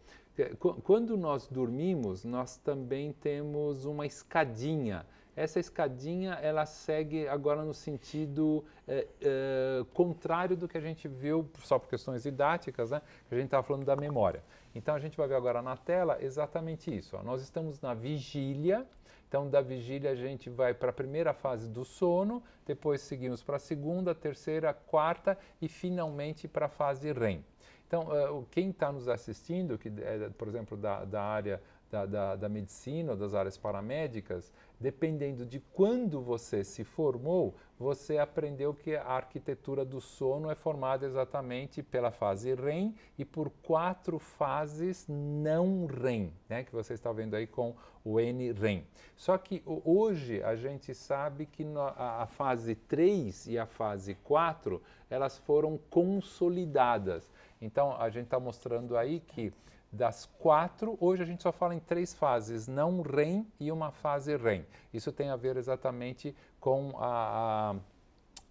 Quando nós dormimos, nós também temos uma escadinha essa escadinha ela segue agora no sentido é, é, contrário do que a gente viu, só por questões didáticas, né? que a gente estava falando da memória. Então a gente vai ver agora na tela exatamente isso. Ó. Nós estamos na vigília, então da vigília a gente vai para a primeira fase do sono, depois seguimos para a segunda, terceira, quarta e finalmente para a fase REM. Então, eh, quem está nos assistindo, que é, por exemplo, da, da área da, da, da medicina ou das áreas paramédicas, dependendo de quando você se formou, você aprendeu que a arquitetura do sono é formada exatamente pela fase REM e por quatro fases não REM, né, que você está vendo aí com o N-REM. Só que hoje a gente sabe que a fase 3 e a fase 4, elas foram consolidadas. Então a gente está mostrando aí que das quatro, hoje a gente só fala em três fases, não REM e uma fase REM. Isso tem a ver exatamente com a,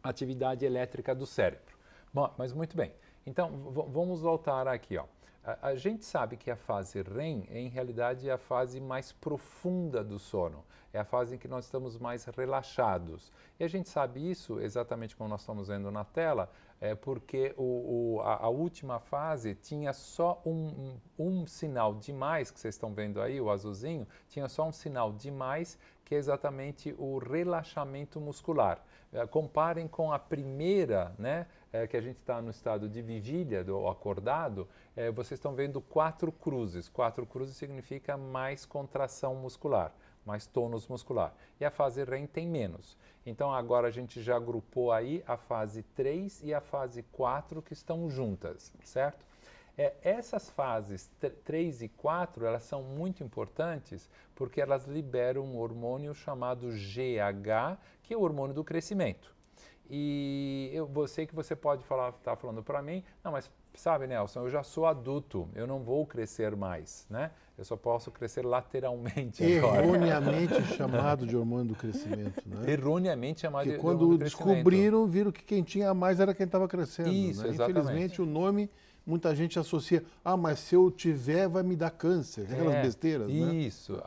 a atividade elétrica do cérebro. Bom, mas muito bem. Então, vamos voltar aqui, ó. A, a gente sabe que a fase REM, é, em realidade, é a fase mais profunda do sono. É a fase em que nós estamos mais relaxados. E a gente sabe isso exatamente como nós estamos vendo na tela, é porque o, o, a, a, última fase tinha só um, um, um sinal de mais, que vocês estão vendo aí, o azulzinho, tinha só um sinal de mais, que é exatamente o relaxamento muscular. É, comparem com a primeira, né, é, que a gente está no estado de vigília, do acordado, é, vocês estão vendo quatro cruzes. Quatro cruzes significa mais contração muscular mais tônus muscular. E a fase REM tem menos. Então agora a gente já agrupou aí a fase 3 e a fase 4 que estão juntas, certo? É, essas fases 3 e 4, elas são muito importantes porque elas liberam um hormônio chamado GH, que é o hormônio do crescimento. E eu, eu sei que você pode falar, tá falando para mim, não, mas sabe, Nelson, eu já sou adulto, eu não vou crescer mais, né? Eu só posso crescer lateralmente agora. Erroneamente chamado de hormônio do crescimento, né? Erroneamente chamado Porque de hormônio do crescimento. quando descobriram, viram que quem tinha mais era quem estava crescendo, Isso, né? exatamente. Infelizmente, o nome muita gente associa, ah, mas se eu tiver vai me dar câncer, é, aquelas besteiras, Isso, né? Isso,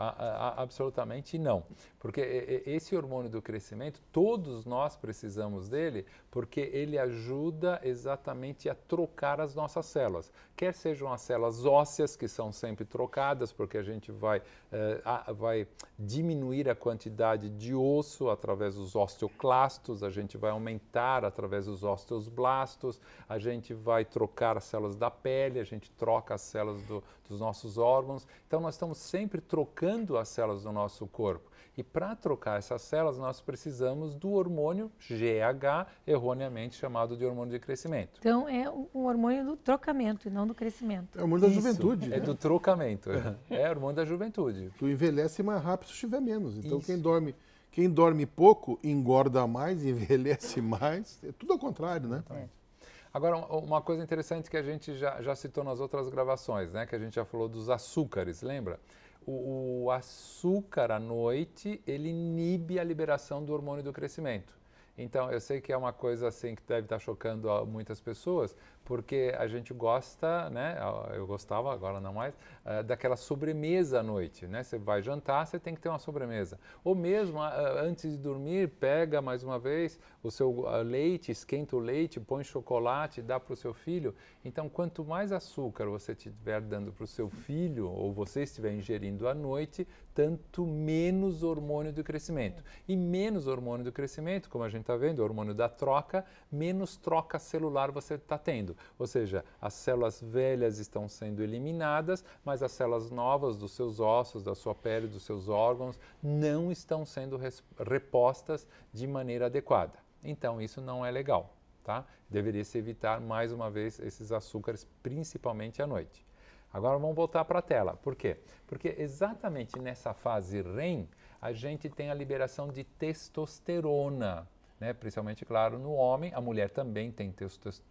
absolutamente não. Porque esse hormônio do crescimento, todos nós precisamos dele, porque ele ajuda exatamente a trocar as nossas células. Quer sejam as células ósseas, que são sempre trocadas, porque a gente vai, eh, a, vai diminuir a quantidade de osso através dos osteoclastos, a gente vai aumentar através dos osteoblastos, a gente vai trocar as células células da pele, a gente troca as células do, dos nossos órgãos. Então, nós estamos sempre trocando as células do nosso corpo. E para trocar essas células, nós precisamos do hormônio GH, erroneamente chamado de hormônio de crescimento. Então, é o hormônio do trocamento e não do crescimento. É o hormônio da juventude. É né? do trocamento. é o hormônio da juventude. Tu envelhece mais rápido se tiver menos. Então, quem dorme quem dorme pouco engorda mais, envelhece mais. É tudo ao contrário, né? Agora, uma coisa interessante que a gente já, já citou nas outras gravações, né? Que a gente já falou dos açúcares, lembra? O, o açúcar à noite, ele inibe a liberação do hormônio do crescimento. Então, eu sei que é uma coisa assim que deve estar chocando muitas pessoas, porque a gente gosta, né? Eu gostava, agora não mais, uh, daquela sobremesa à noite, né? Você vai jantar, você tem que ter uma sobremesa. Ou mesmo uh, antes de dormir, pega mais uma vez o seu uh, leite, esquenta o leite, põe chocolate, dá para o seu filho. Então, quanto mais açúcar você estiver dando para o seu filho ou você estiver ingerindo à noite, tanto menos hormônio do crescimento. E menos hormônio do crescimento, como a gente está vendo, o hormônio da troca, menos troca celular você está tendo. Ou seja, as células velhas estão sendo eliminadas, mas as células novas dos seus ossos, da sua pele, dos seus órgãos, não estão sendo repostas de maneira adequada. Então, isso não é legal. Tá? Deveria se evitar mais uma vez esses açúcares, principalmente à noite. Agora vamos voltar para a tela. Por quê? Porque exatamente nessa fase REM, a gente tem a liberação de testosterona né? principalmente, claro, no homem. A mulher também tem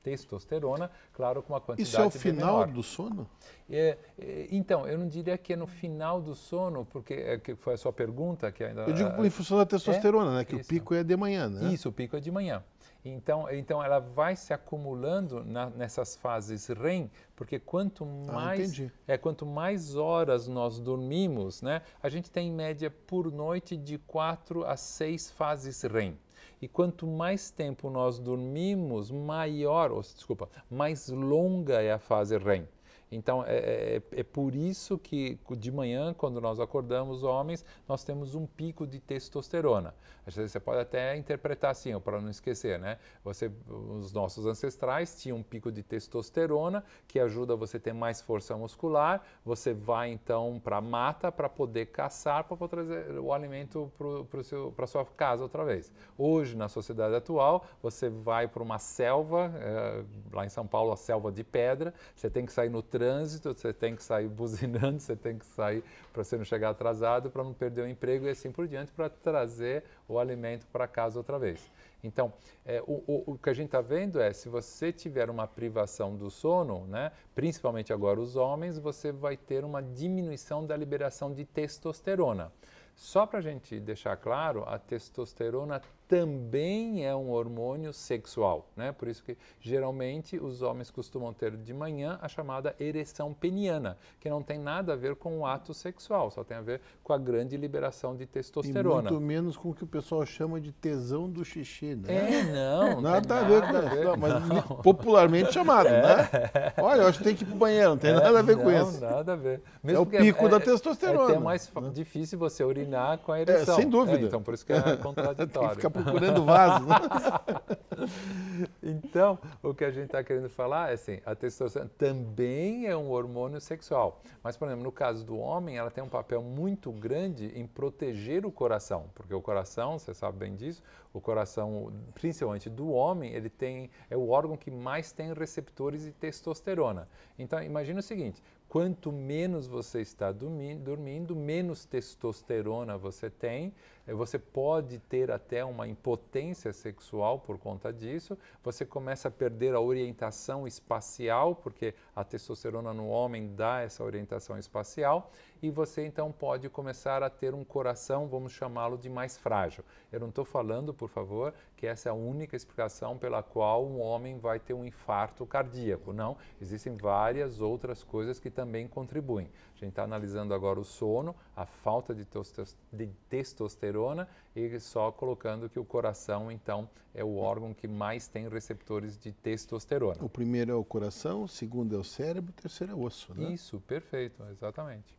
testosterona, claro, com uma quantidade Isso é o final menor. do sono? É, é, então, eu não diria que é no final do sono, porque é, que foi a sua pergunta que ainda... Eu digo é, em função da testosterona, né? que isso. o pico é de manhã, né? Isso, o pico é de manhã. Então, então ela vai se acumulando na, nessas fases REM, porque quanto ah, mais ah, é quanto mais horas nós dormimos, né? A gente tem em média por noite de quatro a seis fases REM. E quanto mais tempo nós dormimos, maior, ou, desculpa, mais longa é a fase REM. Então, é, é, é, é, por isso que de manhã, quando nós acordamos, homens, nós temos um pico de testosterona. Às vezes você pode até interpretar assim, para não esquecer, né? Você, os nossos ancestrais tinham um pico de testosterona que ajuda você a ter mais força muscular. Você vai então para a mata para poder caçar, para trazer o alimento para sua casa outra vez. Hoje, na sociedade atual, você vai para uma selva, é, lá em São Paulo, a selva de pedra, você tem que sair no trânsito trânsito, você tem que sair buzinando, você tem que sair para você não chegar atrasado, para não perder o emprego e assim por diante, para trazer o alimento para casa outra vez. Então, é, o, o, o, que a gente está vendo é, se você tiver uma privação do sono, né, principalmente agora os homens, você vai ter uma diminuição da liberação de testosterona. Só para a gente deixar claro, a testosterona também é um hormônio sexual, né? Por isso que geralmente os homens costumam ter de manhã a chamada ereção peniana, que não tem nada a ver com o ato sexual, só tem a ver com a grande liberação de testosterona. E muito menos com o que o pessoal chama de tesão do xixi, né? É, não. nada, a ver com isso, mas popularmente chamado, né? é. né? Olha, eu acho que tem que ir pro banheiro, não tem é, nada a ver não, com isso. nada a ver. Mesmo é o é pico é, da é testosterona. É, é mais né? difícil você urinar com a ereção. É, sem dúvida. então por isso que é contraditório procurando vaso. Né? então, o que a gente está querendo falar é assim, a testosterona também é um hormônio sexual. Mas, por exemplo, no caso do homem, ela tem um papel muito grande em proteger o coração, porque o coração, você sabe bem disso, o coração, principalmente do homem, ele tem é o órgão que mais tem receptores de testosterona. Então, imagine o seguinte: quanto menos você está dormindo, menos testosterona você tem. Eh, você pode ter até uma impotência sexual por conta disso. Você começa a perder a orientação espacial, porque a testosterona no homem dá essa orientação espacial e você então pode começar a ter um coração, vamos chamá-lo de mais frágil. Eu não estou falando, por favor, que essa é a única explicação pela qual um homem vai ter um infarto cardíaco. Não, existem várias outras coisas que também contribuem. A gente está analisando agora o sono, a falta de, de testosterona e só colocando que o coração, então, é o órgão que mais tem receptores de testosterona. O primeiro é o coração, o segundo é o cérebro, o terceiro é o osso, né? Isso, perfeito, exatamente.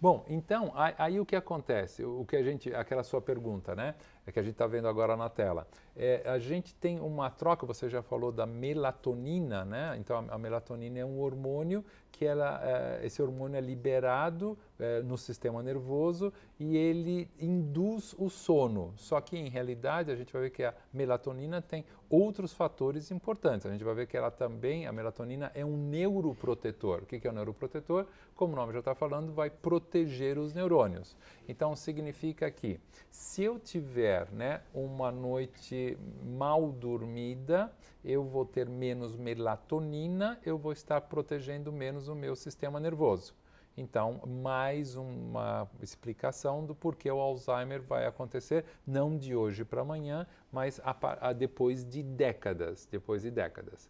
Bom, então, aí, o que acontece? O que a gente, aquela sua pergunta, né? é que a gente está vendo agora na tela. É, a gente tem uma troca, você já falou da melatonina, né? Então a, a melatonina é um hormônio que ela, é, esse hormônio é liberado é, no sistema nervoso e ele induz o sono. Só que em realidade a gente vai ver que a melatonina tem outros fatores importantes. A gente vai ver que ela também, a melatonina é um neuroprotetor. O que é o um neuroprotetor? Como o nome já está falando, vai proteger os neurônios. Então significa que se eu tiver tiver né, uma noite mal dormida, eu vou ter menos melatonina, eu vou estar protegendo menos o meu sistema nervoso. Então, mais uma explicação do porquê o Alzheimer vai acontecer, não de hoje para amanhã, mas a, a depois de décadas, depois de décadas.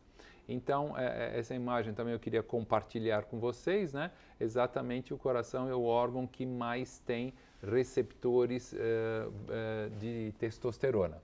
Então, é, é, essa imagem também eu queria compartilhar com vocês, né? Exatamente o coração é o órgão que mais tem receptores uh, uh, de testosterona.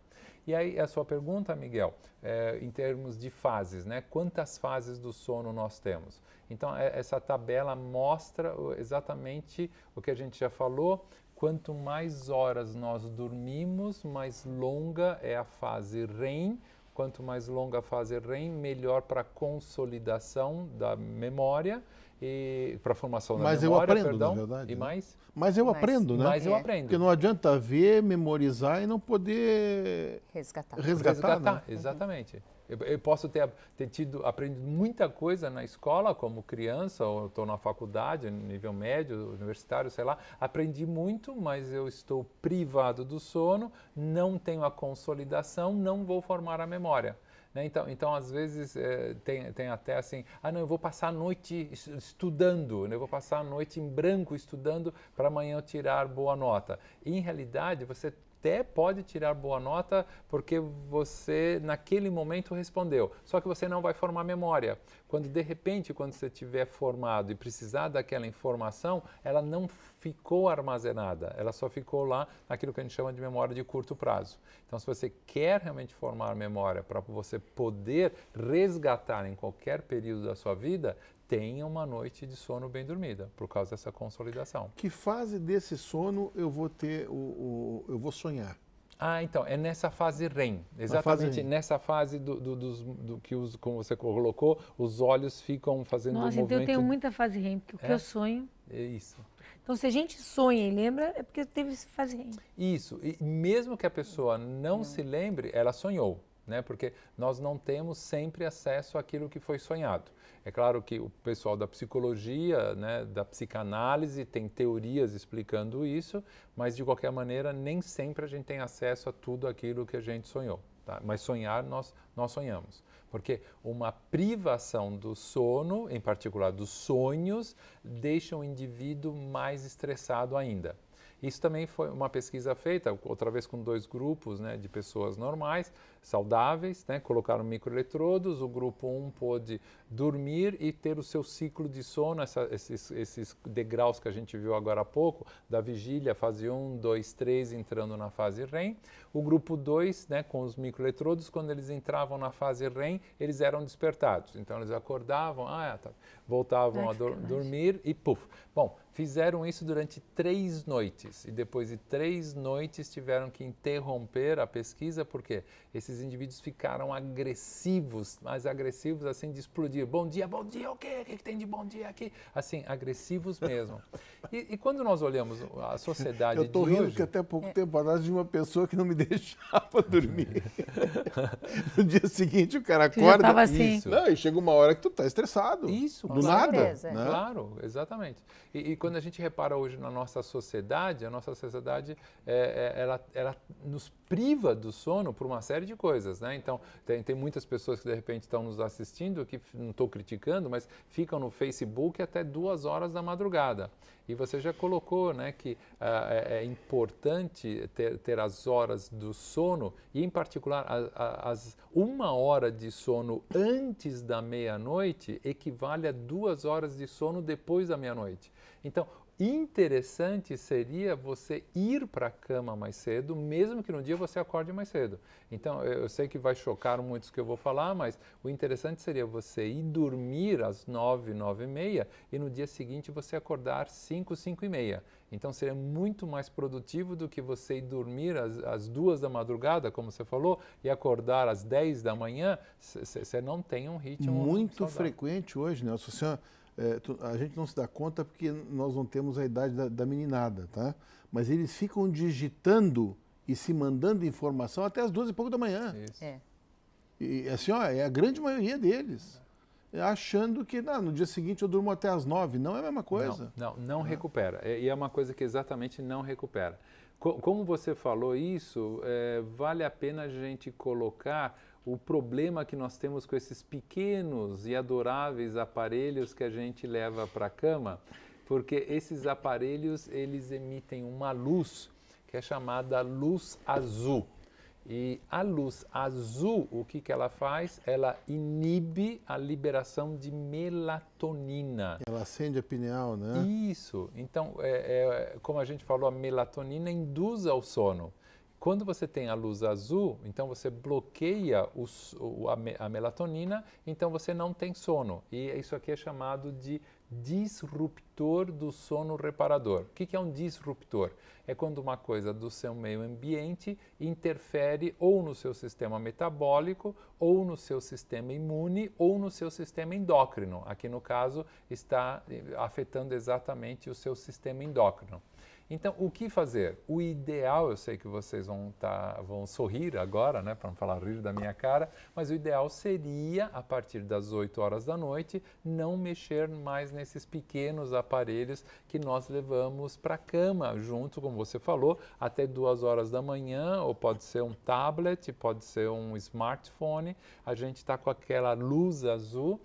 E aí a sua pergunta, Miguel, é, em termos de fases, né? Quantas fases do sono nós temos? Então é, essa tabela mostra exatamente o que a gente já falou. Quanto mais horas nós dormimos, mais longa é a fase REM Quanto mais longa a fase REM, melhor para consolidação da memória e para formação da Mas memória, eu aprendo, perdão, na verdade. E né? mais? Mas eu mas, aprendo, né? Mas eu é. aprendo. Porque não adianta ver, memorizar e não poder resgatar. Resgatar, né? resgatar né? exatamente. Eu, eu, posso ter, ter tido aprendido muita coisa na escola como criança, ou estou na faculdade, nível médio, universitário, sei lá. Aprendi muito, mas eu estou privado do sono, não tenho a consolidação, não vou formar a memória. Né? Então, então, às vezes, é, tem, tem até assim, ah, não, eu vou passar a noite estudando, né? eu vou passar a noite em branco estudando para amanhã eu tirar boa nota. E, em realidade, você até pode tirar boa nota porque você naquele momento respondeu. Só que você não vai formar memória. Quando de repente, quando você tiver formado e precisar daquela informação, ela não ficou armazenada, ela só ficou lá naquilo que a gente chama de memória de curto prazo. Então, se você quer realmente formar memória para você poder resgatar em qualquer período da sua vida, tenha uma noite de sono bem dormida, por causa dessa consolidação. Que fase desse sono eu vou ter, o, o eu vou sonhar? Ah, então, é nessa fase REM, exatamente fase nessa fase do, do, do, do que, os, como você colocou, os olhos ficam fazendo Nossa, um movimento... Nossa, então eu tenho muita fase REM, porque o que é? eu sonho... É isso. Então, se a gente sonha e lembra, é porque teve fase REM. Isso, e mesmo que a pessoa não, não. se lembre, ela sonhou né? Porque nós não temos sempre acesso àquilo que foi sonhado. É claro que o pessoal da psicologia, né, da psicanálise, tem teorias explicando isso, mas de qualquer maneira, nem sempre a gente tem acesso a tudo aquilo que a gente sonhou. Tá? Mas sonhar, nós, nós sonhamos. Porque uma privação do sono, em particular dos sonhos, deixa o indivíduo mais estressado ainda. Isso também foi uma pesquisa feita, outra vez com dois grupos né, de pessoas normais, saudáveis, né, colocaram microeletrodos, o grupo 1 um pôde dormir e ter o seu ciclo de sono, essa, esses, esses, degraus que a gente viu agora há pouco, da vigília, fase 1, 2, 3, entrando na fase REM. O grupo 2, né, com os microeletrodos, quando eles entravam na fase REM, eles eram despertados. Então eles acordavam, ah, tá, voltavam ah, a do, dormir e puf. Bom, Fizeram isso durante três noites e depois de três noites tiveram que interromper a pesquisa porque esses indivíduos ficaram agressivos, mais agressivos assim de explodir. Bom dia, bom dia, o quê? O que tem de bom dia aqui? Assim, agressivos mesmo. E, e quando nós olhamos a sociedade Eu tô de rindo hoje... que até pouco é. tempo atrás de uma pessoa que não me deixava dormir. no dia seguinte o cara acorda... Tava assim. Não, e chega uma hora que tu tá estressado. Isso, do nada. Certeza. Né? Claro, exatamente. E, e quando a gente repara hoje na nossa sociedade, a nossa sociedade é, é, ela, ela nos priva do sono por uma série de coisas, né? Então, tem, tem muitas pessoas que de repente estão nos assistindo, que não estou criticando, mas ficam no Facebook até duas horas da madrugada. E você já colocou, né, que ah, é, é, importante ter, ter, as horas do sono e, em particular, a, a, as uma hora de sono antes da meia-noite equivale a duas horas de sono depois da meia-noite. Então, interessante seria você ir para a cama mais cedo, mesmo que no dia você acorde mais cedo. Então, eu sei que vai chocar muitos que eu vou falar, mas o interessante seria você ir dormir às nove, nove e meia e no dia seguinte você acordar cinco, cinco e meia. Então, seria muito mais produtivo do que você ir dormir às, às duas da madrugada, como você falou, e acordar às dez da manhã. Você não tem um ritmo muito saudável. frequente hoje, Nelson. Né? Você é, a gente não se dá conta porque nós não temos a idade da, da, meninada, tá? Mas eles ficam digitando e se mandando informação até as duas e pouco da manhã. Isso. É. E assim, ó, é a grande maioria deles. É, achando que não, no dia seguinte eu durmo até as nove. Não é a mesma coisa. Não, não, não é. recupera. E é uma coisa que exatamente não recupera. Co como você falou isso, é, vale a pena a gente colocar o problema que nós temos com esses pequenos e adoráveis aparelhos que a gente leva para a cama, porque esses aparelhos eles emitem uma luz que é chamada luz azul. E a luz azul, o que, que ela faz? Ela inibe a liberação de melatonina. Ela acende a pineal, né? Isso. Então, é, é, como a gente falou, a melatonina induz ao sono. Quando você tem a luz azul, então você bloqueia os, a, melatonina, então você não tem sono. E isso aqui é chamado de disruptor do sono reparador. O que é um disruptor? É quando uma coisa do seu meio ambiente interfere ou no seu sistema metabólico, ou no seu sistema imune, ou no seu sistema endócrino. Aqui no caso está eh, afetando exatamente o seu sistema endócrino. Então, o que fazer? O ideal, eu sei que vocês vão, tá, vão sorrir agora, né, para não falar rir da minha cara, mas o ideal seria, a partir das 8 horas da noite, não mexer mais nesses pequenos aparelhos que nós levamos para a cama, junto, como você falou, até 2 horas da manhã, ou pode ser um tablet, pode ser um smartphone, a gente está com aquela luz azul.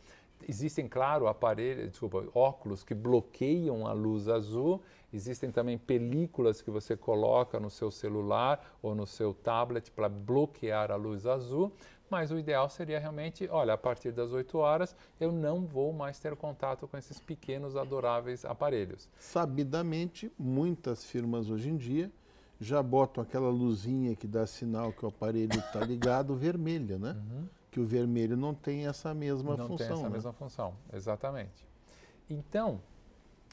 Existem, claro, aparelhos, desculpa, óculos que bloqueiam a luz azul. Existem também películas que você coloca no seu celular ou no seu tablet para bloquear a luz azul. Mas o ideal seria realmente, olha, a partir das 8 horas eu não vou mais ter contato com esses pequenos adoráveis aparelhos. Sabidamente, muitas firmas hoje em dia já botam aquela luzinha que dá sinal que o aparelho está ligado vermelha, né? Uhum que o vermelho não tem essa mesma não função. Não tem essa né? mesma função, exatamente. Então,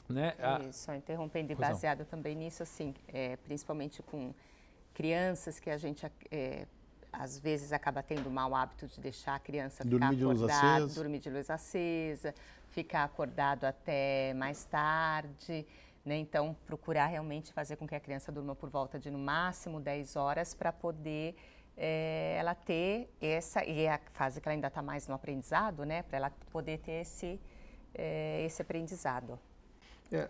né? A... só interrompendo, e baseado também nisso, assim, é, principalmente com crianças que a gente é, às vezes acaba tendo o mau hábito de deixar a criança dormir ficar luz acordada, dormir de luz acesa, ficar acordado até mais tarde. Né? Então, procurar realmente fazer com que a criança durma por volta de no máximo 10 horas para poder é, ela ter essa, e é a fase que ela ainda está mais no aprendizado, né? Para ela poder ter esse, é, esse aprendizado. É,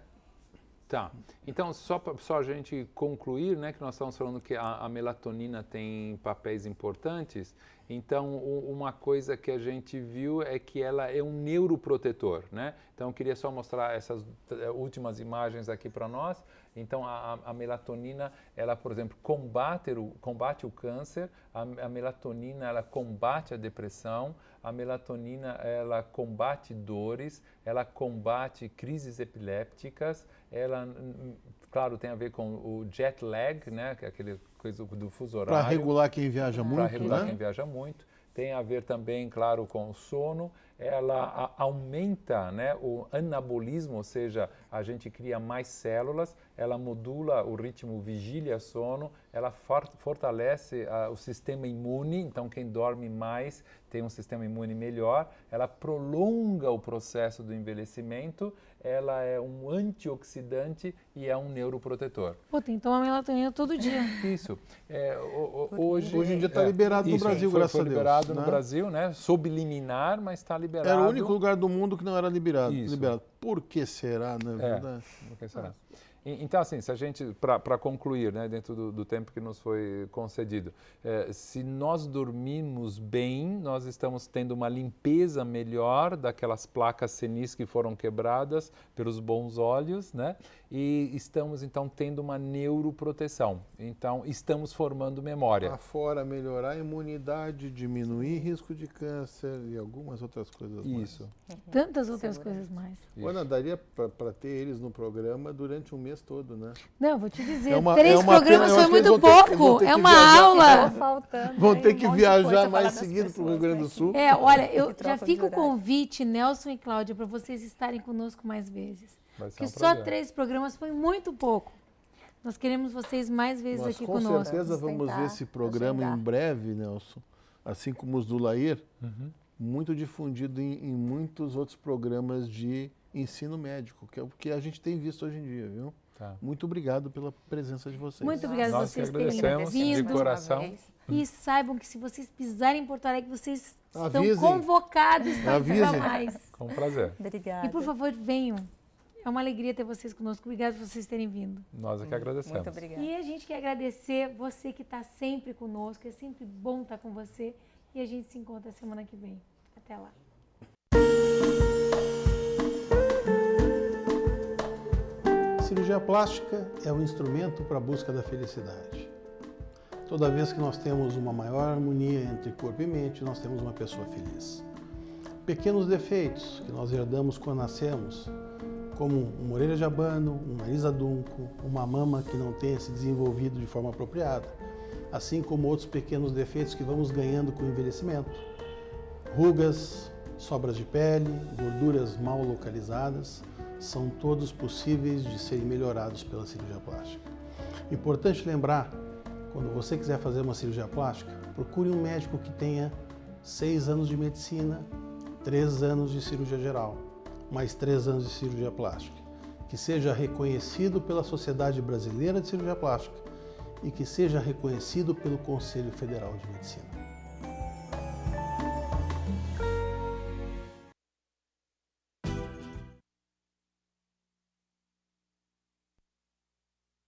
Tá. Então, só para só a gente concluir, né, que nós estamos falando que a, a melatonina tem papéis importantes. Então, o, uma coisa que a gente viu é que ela é um neuroprotetor, né? Então, eu queria só mostrar essas eh, últimas imagens aqui para nós. Então, a, a, melatonina, ela, por exemplo, combate o, combate o câncer, a, a melatonina, ela combate a depressão, a melatonina, ela combate dores, ela combate crises epilépticas, ela, claro, tem a ver com o jet lag, né, que é aquele coisa do fuso horário. Para regular quem viaja muito, Para regular né? quem viaja muito. Tem a ver também, claro, com o sono. Ela aumenta né, o anabolismo, ou seja, a gente cria mais células, ela modula o ritmo vigília-sono, ela fortalece uh, o sistema imune, então quem dorme mais tem um sistema imune melhor, ela prolonga o processo do envelhecimento, ela é um antioxidante e é um neuroprotetor. Pô, tem que tomar melatonina todo dia. Isso. É, o, o, hoje, hoje em dia está é, liberado isso, no Brasil, foi, graças foi a Deus. liberado né? no Brasil, né? Subliminar, mas está liberado. Era o único lugar do mundo que não era liberado. liberado. Por que será, né? É, por que será? Ah. Então, assim, se a gente, para concluir, né, dentro do, do, tempo que nos foi concedido, é, se nós dormimos bem, nós estamos tendo uma limpeza melhor daquelas placas senis que foram quebradas pelos bons olhos, né? E estamos, então, tendo uma neuroproteção. Então, estamos formando memória. Lá fora, melhorar a imunidade, diminuir risco de câncer e algumas outras coisas Isso. mais. Isso. Tantas outras coisas mais. Ana, daria para ter eles no programa durante um mês mês todo, né? Não, vou te dizer, é uma, três é uma programas pena, foi muito pouco. Ter, é uma aula. vão ter que viajar mais seguido para o Rio Grande do né? Sul. É, olha, eu já fico o convite, Nelson e Cláudia, para vocês estarem conosco mais vezes. que Porque um só três programas foi muito pouco. Nós queremos vocês mais vezes Nós, aqui com conosco. Com certeza vamos, vamos tentar, ver esse programa em breve, Nelson, assim como os do Lair, uhum. muito difundido em, em muitos outros programas de ensino médico, que é o que a gente tem visto hoje em dia, viu? Tá. Muito obrigado pela presença de vocês. Muito obrigado a vocês terem vindo. De coração. E saibam que se vocês pisarem em Porto Alegre, vocês Avisem. estão convocados para mais. Com prazer. Obrigada. E por favor, venham. É uma alegria ter vocês conosco. Obrigado por vocês terem vindo. Nós é que hum, agradecemos. Muito obrigada. E a gente quer agradecer você que está sempre conosco. É sempre bom estar tá com você. E a gente se encontra semana que vem. Até lá. cirurgia plástica é o instrumento para a busca da felicidade. Toda vez que nós temos uma maior harmonia entre corpo e mente, nós temos uma pessoa feliz. Pequenos defeitos que nós herdamos quando nascemos, como uma orelha de abano, um nariz adunco, uma mama que não tenha se desenvolvido de forma apropriada, assim como outros pequenos defeitos que vamos ganhando com o envelhecimento, rugas, sobras de pele, gorduras mal localizadas, são todos possíveis de serem melhorados pela cirurgia plástica. Importante lembrar, quando você quiser fazer uma cirurgia plástica, procure um médico que tenha seis anos de medicina, três anos de cirurgia geral, mais três anos de cirurgia plástica, que seja reconhecido pela Sociedade Brasileira de Cirurgia Plástica e que seja reconhecido pelo Conselho Federal de Medicina.